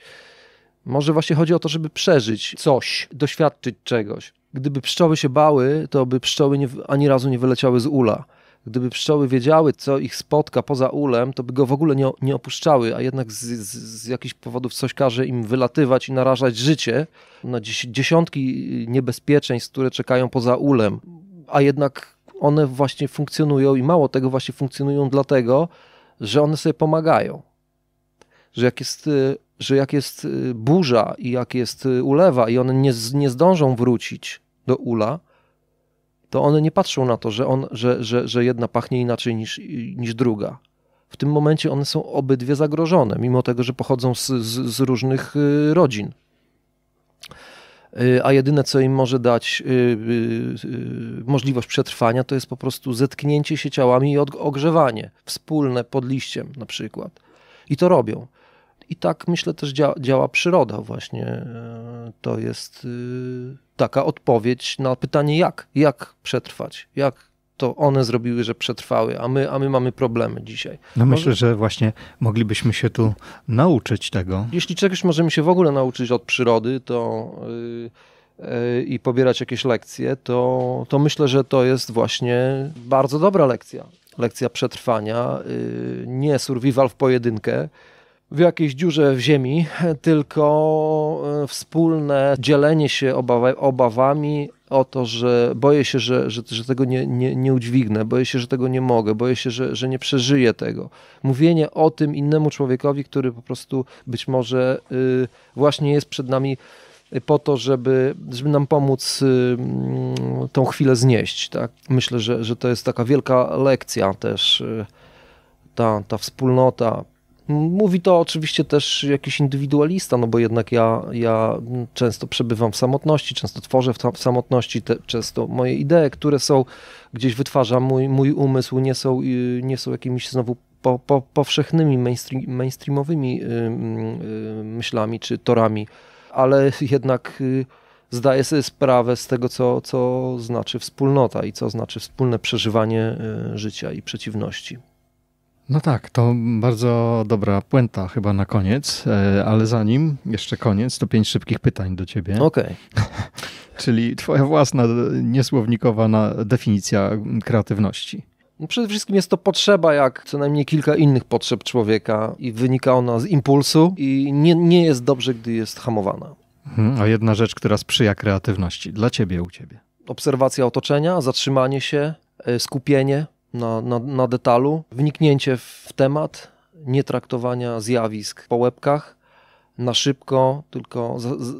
Może właśnie chodzi o to, żeby przeżyć coś, doświadczyć czegoś. Gdyby pszczoły się bały, to by pszczoły nie, ani razu nie wyleciały z ula. Gdyby pszczoły wiedziały, co ich spotka poza ulem, to by go w ogóle nie, nie opuszczały, a jednak z, z, z jakichś powodów coś każe im wylatywać i narażać życie na dziesiątki niebezpieczeństw, które czekają poza ulem. A jednak one właśnie funkcjonują i mało tego, właśnie funkcjonują dlatego, że one sobie pomagają. Że jak jest, y, że jak jest y, burza i jak jest y, ulewa i one nie, nie zdążą wrócić do ula, to one nie patrzą na to, że, on, że, że, że jedna pachnie inaczej niż, niż druga. W tym momencie one są obydwie zagrożone, mimo tego, że pochodzą z, z, z różnych y, rodzin. Y, a jedyne, co im może dać y, możliwość przetrwania, to jest po prostu zetknięcie się ciałami i ogrzewanie wspólne pod liściem na przykład. I to robią. I tak myślę też działa, działa przyroda właśnie. E, to jest y, taka odpowiedź na pytanie jak, jak przetrwać, jak to one zrobiły, że przetrwały, a my, a my mamy problemy dzisiaj. No Może... myślę, że właśnie moglibyśmy się tu nauczyć tego. Jeśli czegoś możemy się w ogóle nauczyć od przyrody, to yy, yy, i pobierać jakieś lekcje, to, to myślę, że to jest właśnie bardzo dobra lekcja. Lekcja przetrwania, yy, nie survival w pojedynkę, w jakiejś dziurze w ziemi, tylko e, wspólne dzielenie się obawa, obawami o to, że boję się, że, że, że, tego nie, nie, nie udźwignę, boję się, że tego nie mogę, boję się, że, że nie przeżyję tego. Mówienie o tym innemu człowiekowi, który po prostu być może y, właśnie jest przed nami y, po to, żeby, żeby nam pomóc y, mm, tą chwilę znieść. Tak? Myślę, że, że to jest taka wielka lekcja też, ta, ta wspólnota, Mówi to oczywiście też jakiś indywidualista, no bo jednak ja, ja często przebywam w samotności, często tworzę w, w samotności, te, często moje idee, które są gdzieś wytwarzam, mój, mój umysł, nie są, y, nie są jakimiś znowu po, po, powszechnymi, mainstream, mainstreamowymi y, y, myślami czy torami, ale jednak zdaję sobie sprawę z tego, co, co znaczy wspólnota i co znaczy wspólne przeżywanie życia i przeciwności. No tak, to bardzo dobra puenta chyba na koniec, e, ale zanim jeszcze koniec, to pięć szybkich pytań do ciebie. Okej. Okay. Czyli twoja własna, e, niesłownikowa definicja kreatywności. No przede wszystkim jest to potrzeba, jak co najmniej kilka innych potrzeb człowieka, i wynika ona z impulsu, i nie, nie jest dobrze, gdy jest hamowana. Mhm, a jedna rzecz, która sprzyja kreatywności dla ciebie, u ciebie. Obserwacja otoczenia, zatrzymanie się, e, skupienie, na, na, na detalu, wniknięcie w temat, nie traktowania zjawisk po łebkach, na szybko, tylko z,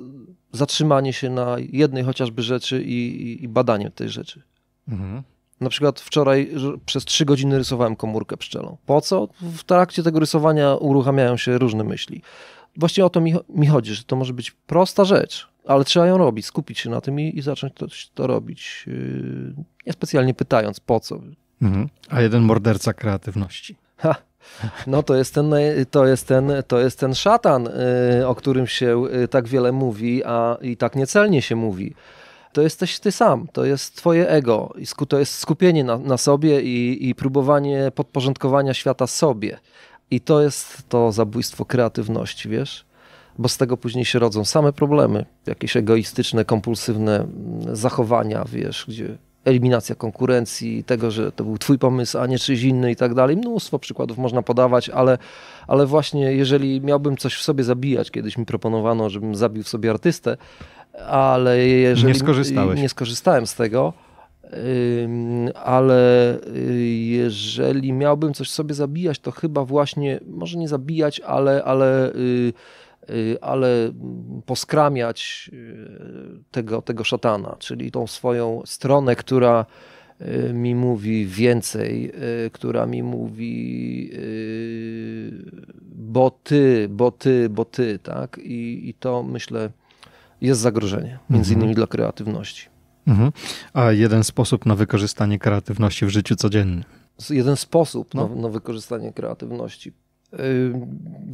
zatrzymanie się na jednej chociażby rzeczy i, i, i badanie tej rzeczy. Mhm. Na przykład wczoraj przez trzy godziny rysowałem komórkę pszczelą. Po co? W trakcie tego rysowania uruchamiają się różne myśli. Właściwie o to mi, mi chodzi, że to może być prosta rzecz, ale trzeba ją robić, skupić się na tym i, i zacząć to, to robić. Yy, niespecjalnie pytając po co. Mhm. A jeden morderca kreatywności. Ha. No to jest, ten, to, jest ten, to jest ten szatan, y, o którym się y, tak wiele mówi, a i tak niecelnie się mówi. To jesteś ty sam, to jest twoje ego, to jest skupienie na, na sobie i, i próbowanie podporządkowania świata sobie. I to jest to zabójstwo kreatywności, wiesz? Bo z tego później się rodzą same problemy, jakieś egoistyczne, kompulsywne mm, zachowania, wiesz, gdzie eliminacja konkurencji, tego, że to był twój pomysł, a nie czyjś inny i tak dalej. Mnóstwo przykładów można podawać, ale, ale właśnie jeżeli miałbym coś w sobie zabijać, kiedyś mi proponowano, żebym zabił w sobie artystę, ale jeżeli... Nie skorzystałeś. Nie skorzystałem z tego, ale y, jeżeli miałbym coś w sobie zabijać, to chyba właśnie, może nie zabijać, ale, ale y, Y, ale poskramiać y, tego, tego szatana, czyli tą swoją stronę, która y, mi mówi więcej, która mi mówi bo ty, bo ty, bo ty, tak? I, i to myślę jest zagrożenie, między mhm. innymi mhm. dla kreatywności. Mhm. A jeden sposób na wykorzystanie kreatywności w życiu codziennym? Jeden sposób no. na, na wykorzystanie kreatywności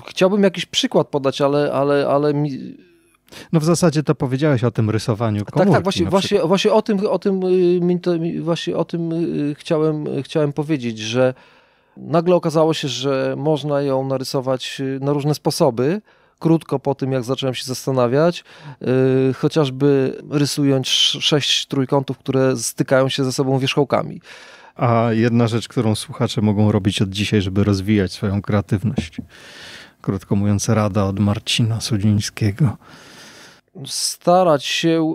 Chciałbym jakiś przykład podać, ale, ale, ale mi... No w zasadzie to powiedziałeś o tym rysowaniu komórki. Tak, tak, właśnie, właśnie, właśnie o tym, o tym, y, właśnie o tym y, chciałem, chciałem powiedzieć, że nagle okazało się, że można ją narysować y, na różne sposoby, krótko po tym, jak zacząłem się zastanawiać, yy, chociażby rysując sześć trójkątów, które stykają się ze sobą wierzchołkami. A jedna rzecz, którą słuchacze mogą robić od dzisiaj, żeby rozwijać swoją kreatywność. Krótko mówiąc, rada od Marcina Sudzińskiego starać się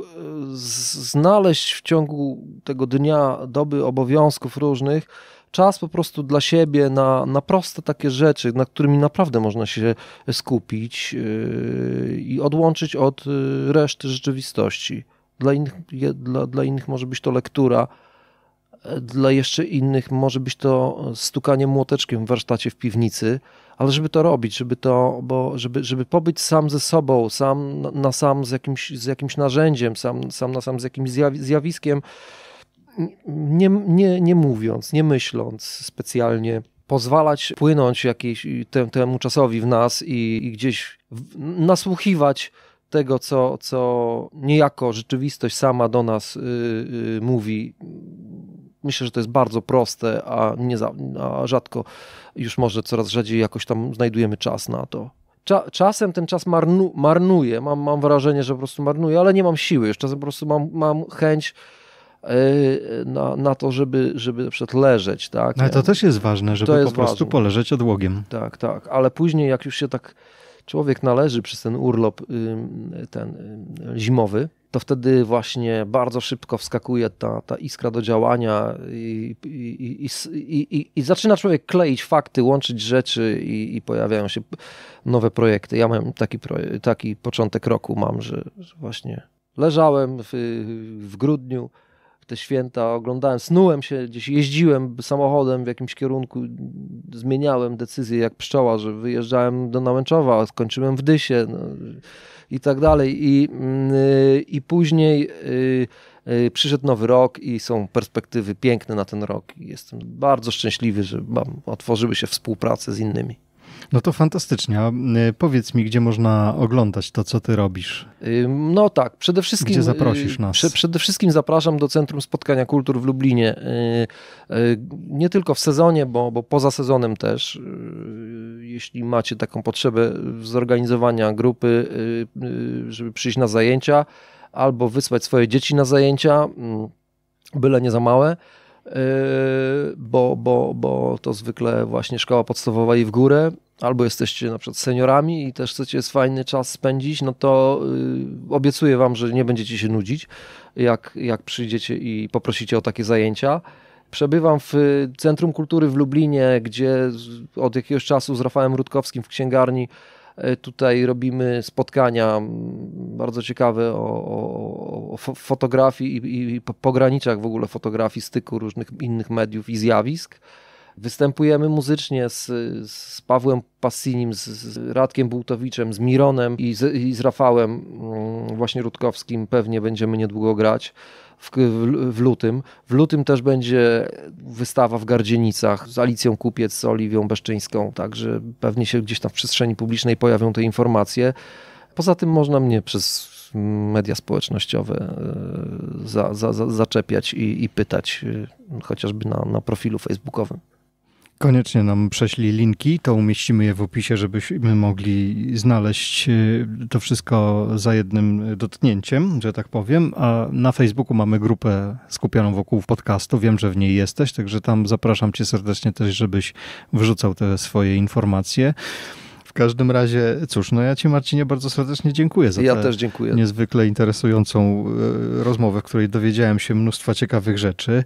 y, znaleźć w ciągu tego dnia, doby obowiązków różnych czas po prostu dla siebie na, na proste takie rzeczy, na którymi naprawdę można się skupić yy, i odłączyć od yy, reszty rzeczywistości. Dla innych, dla, dla innych może być to lektura, dla jeszcze innych może być to stukanie młoteczkiem w warsztacie w piwnicy, ale żeby to robić, żeby to, bo żeby, żeby pobyć sam ze sobą, sam na, na sam z jakimś, z jakimś narzędziem, sam, sam na sam z jakimś zjawiskiem, nie, nie, nie mówiąc, nie myśląc specjalnie, pozwalać płynąć jakiejś, temu czasowi w nas i, i gdzieś w, nasłuchiwać tego, co, co niejako rzeczywistość sama do nas y, y, mówi. Myślę, że to jest bardzo proste, a, nie za, a rzadko, już może coraz rzadziej jakoś tam znajdujemy czas na to. czasem ten czas marnu, marnuję, mam, mam wrażenie, że po prostu marnuję, ale nie mam siły jeszcze czasem po prostu mam, mam chęć Y, na, na to, żeby, żeby na przykład leżeć. Tak? No, ale to też jest ważne, żeby to po prostu ważne. poleżeć odłogiem. Tak, tak, ale później jak już się tak człowiek należy przez ten urlop y, ten y, zimowy, to wtedy właśnie bardzo szybko wskakuje ta, ta iskra do działania i, i, i, i, zaczyna człowiek kleić fakty, łączyć rzeczy i, pojawiają się nowe projekty. Ja mam taki, taki początek roku, mam, że, że właśnie leżałem w, w grudniu, te święta oglądałem, snułem się, gdzieś jeździłem samochodem w jakimś kierunku, zmieniałem decyzję jak pszczoła, że wyjeżdżałem do Nałęczowa, skończyłem w Dysie no, i tak dalej. I, mm, y, i później y, y, przyszedł nowy rok i są perspektywy piękne na ten rok. Jestem bardzo szczęśliwy, że mam, otworzyły się współprace z innymi. No to fantastycznie. Y, powiedz mi, gdzie można oglądać to, co ty robisz? No tak, przede wszystkim. Gdzie y, zaprosisz nas? przede wszystkim zapraszam do Centrum Spotkania Kultur w Lublinie. Y, nie tylko w sezonie, bo, bo poza sezonem też. Jeśli macie taką potrzebę zorganizowania grupy, żeby przyjść na zajęcia, albo wysłać swoje dzieci na zajęcia, mm, byle nie za małe Yy, bo, bo, bo to zwykle właśnie szkoła podstawowa i w górę, albo jesteście na przykład seniorami i też chcecie fajny czas spędzić, no to yy, obiecuję wam, że nie będziecie się nudzić, jak, jak przyjdziecie i poprosicie o takie zajęcia. Przebywam w y, Centrum Kultury w Lublinie, gdzie od jakiegoś czasu z Rafałem Rutkowskim w księgarni E, tutaj robimy spotkania bardzo ciekawe o, o, o fotografii i, i pogranicach w ogóle fotografii, styku różnych innych mediów i zjawisk. Występujemy muzycznie z, z Pawłem Passinim, z, z, Radkiem Bułtowiczem, z Mironem i z, i z Rafałem właśnie Rutkowskim. Pewnie będziemy niedługo grać w, w, w, lutym. W lutym też będzie wystawa w Gardzienicach z Alicją Kupiec, z Oliwią Beszczyńską, także pewnie się gdzieś tam w przestrzeni publicznej pojawią te informacje. Poza tym można mnie przez media społecznościowe e, za, za, za, zaczepiać i, i pytać, e, chociażby na, na profilu facebookowym. Koniecznie nam prześlij linki, to umieścimy je w opisie, żebyśmy mogli znaleźć e, to wszystko za jednym dotknięciem, że tak powiem. A na Facebooku mamy grupę skupioną wokół podcastu. Wiem, że w niej jesteś, także tam zapraszam cię serdecznie też, żebyś wrzucał te swoje informacje. W każdym razie, cóż, no ja Ci Marcinie bardzo serdecznie dziękuję za ja tę też dziękuję. niezwykle interesującą e, rozmowę, w której dowiedziałem się mnóstwa ciekawych rzeczy.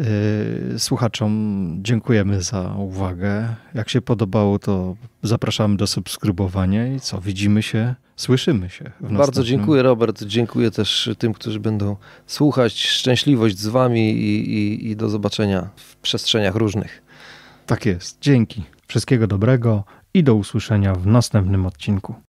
Y, słuchaczom dziękujemy za uwagę. Jak się podobało, to zapraszamy do subskrybowania i co, widzimy się, słyszymy się. Bardzo następnym... dziękuję, Robert. Dziękuję też tym, którzy będą słuchać. Szczęśliwość z Wami i, i, i do zobaczenia w przestrzeniach różnych. Tak jest. Dzięki. Wszystkiego dobrego i do usłyszenia w następnym odcinku.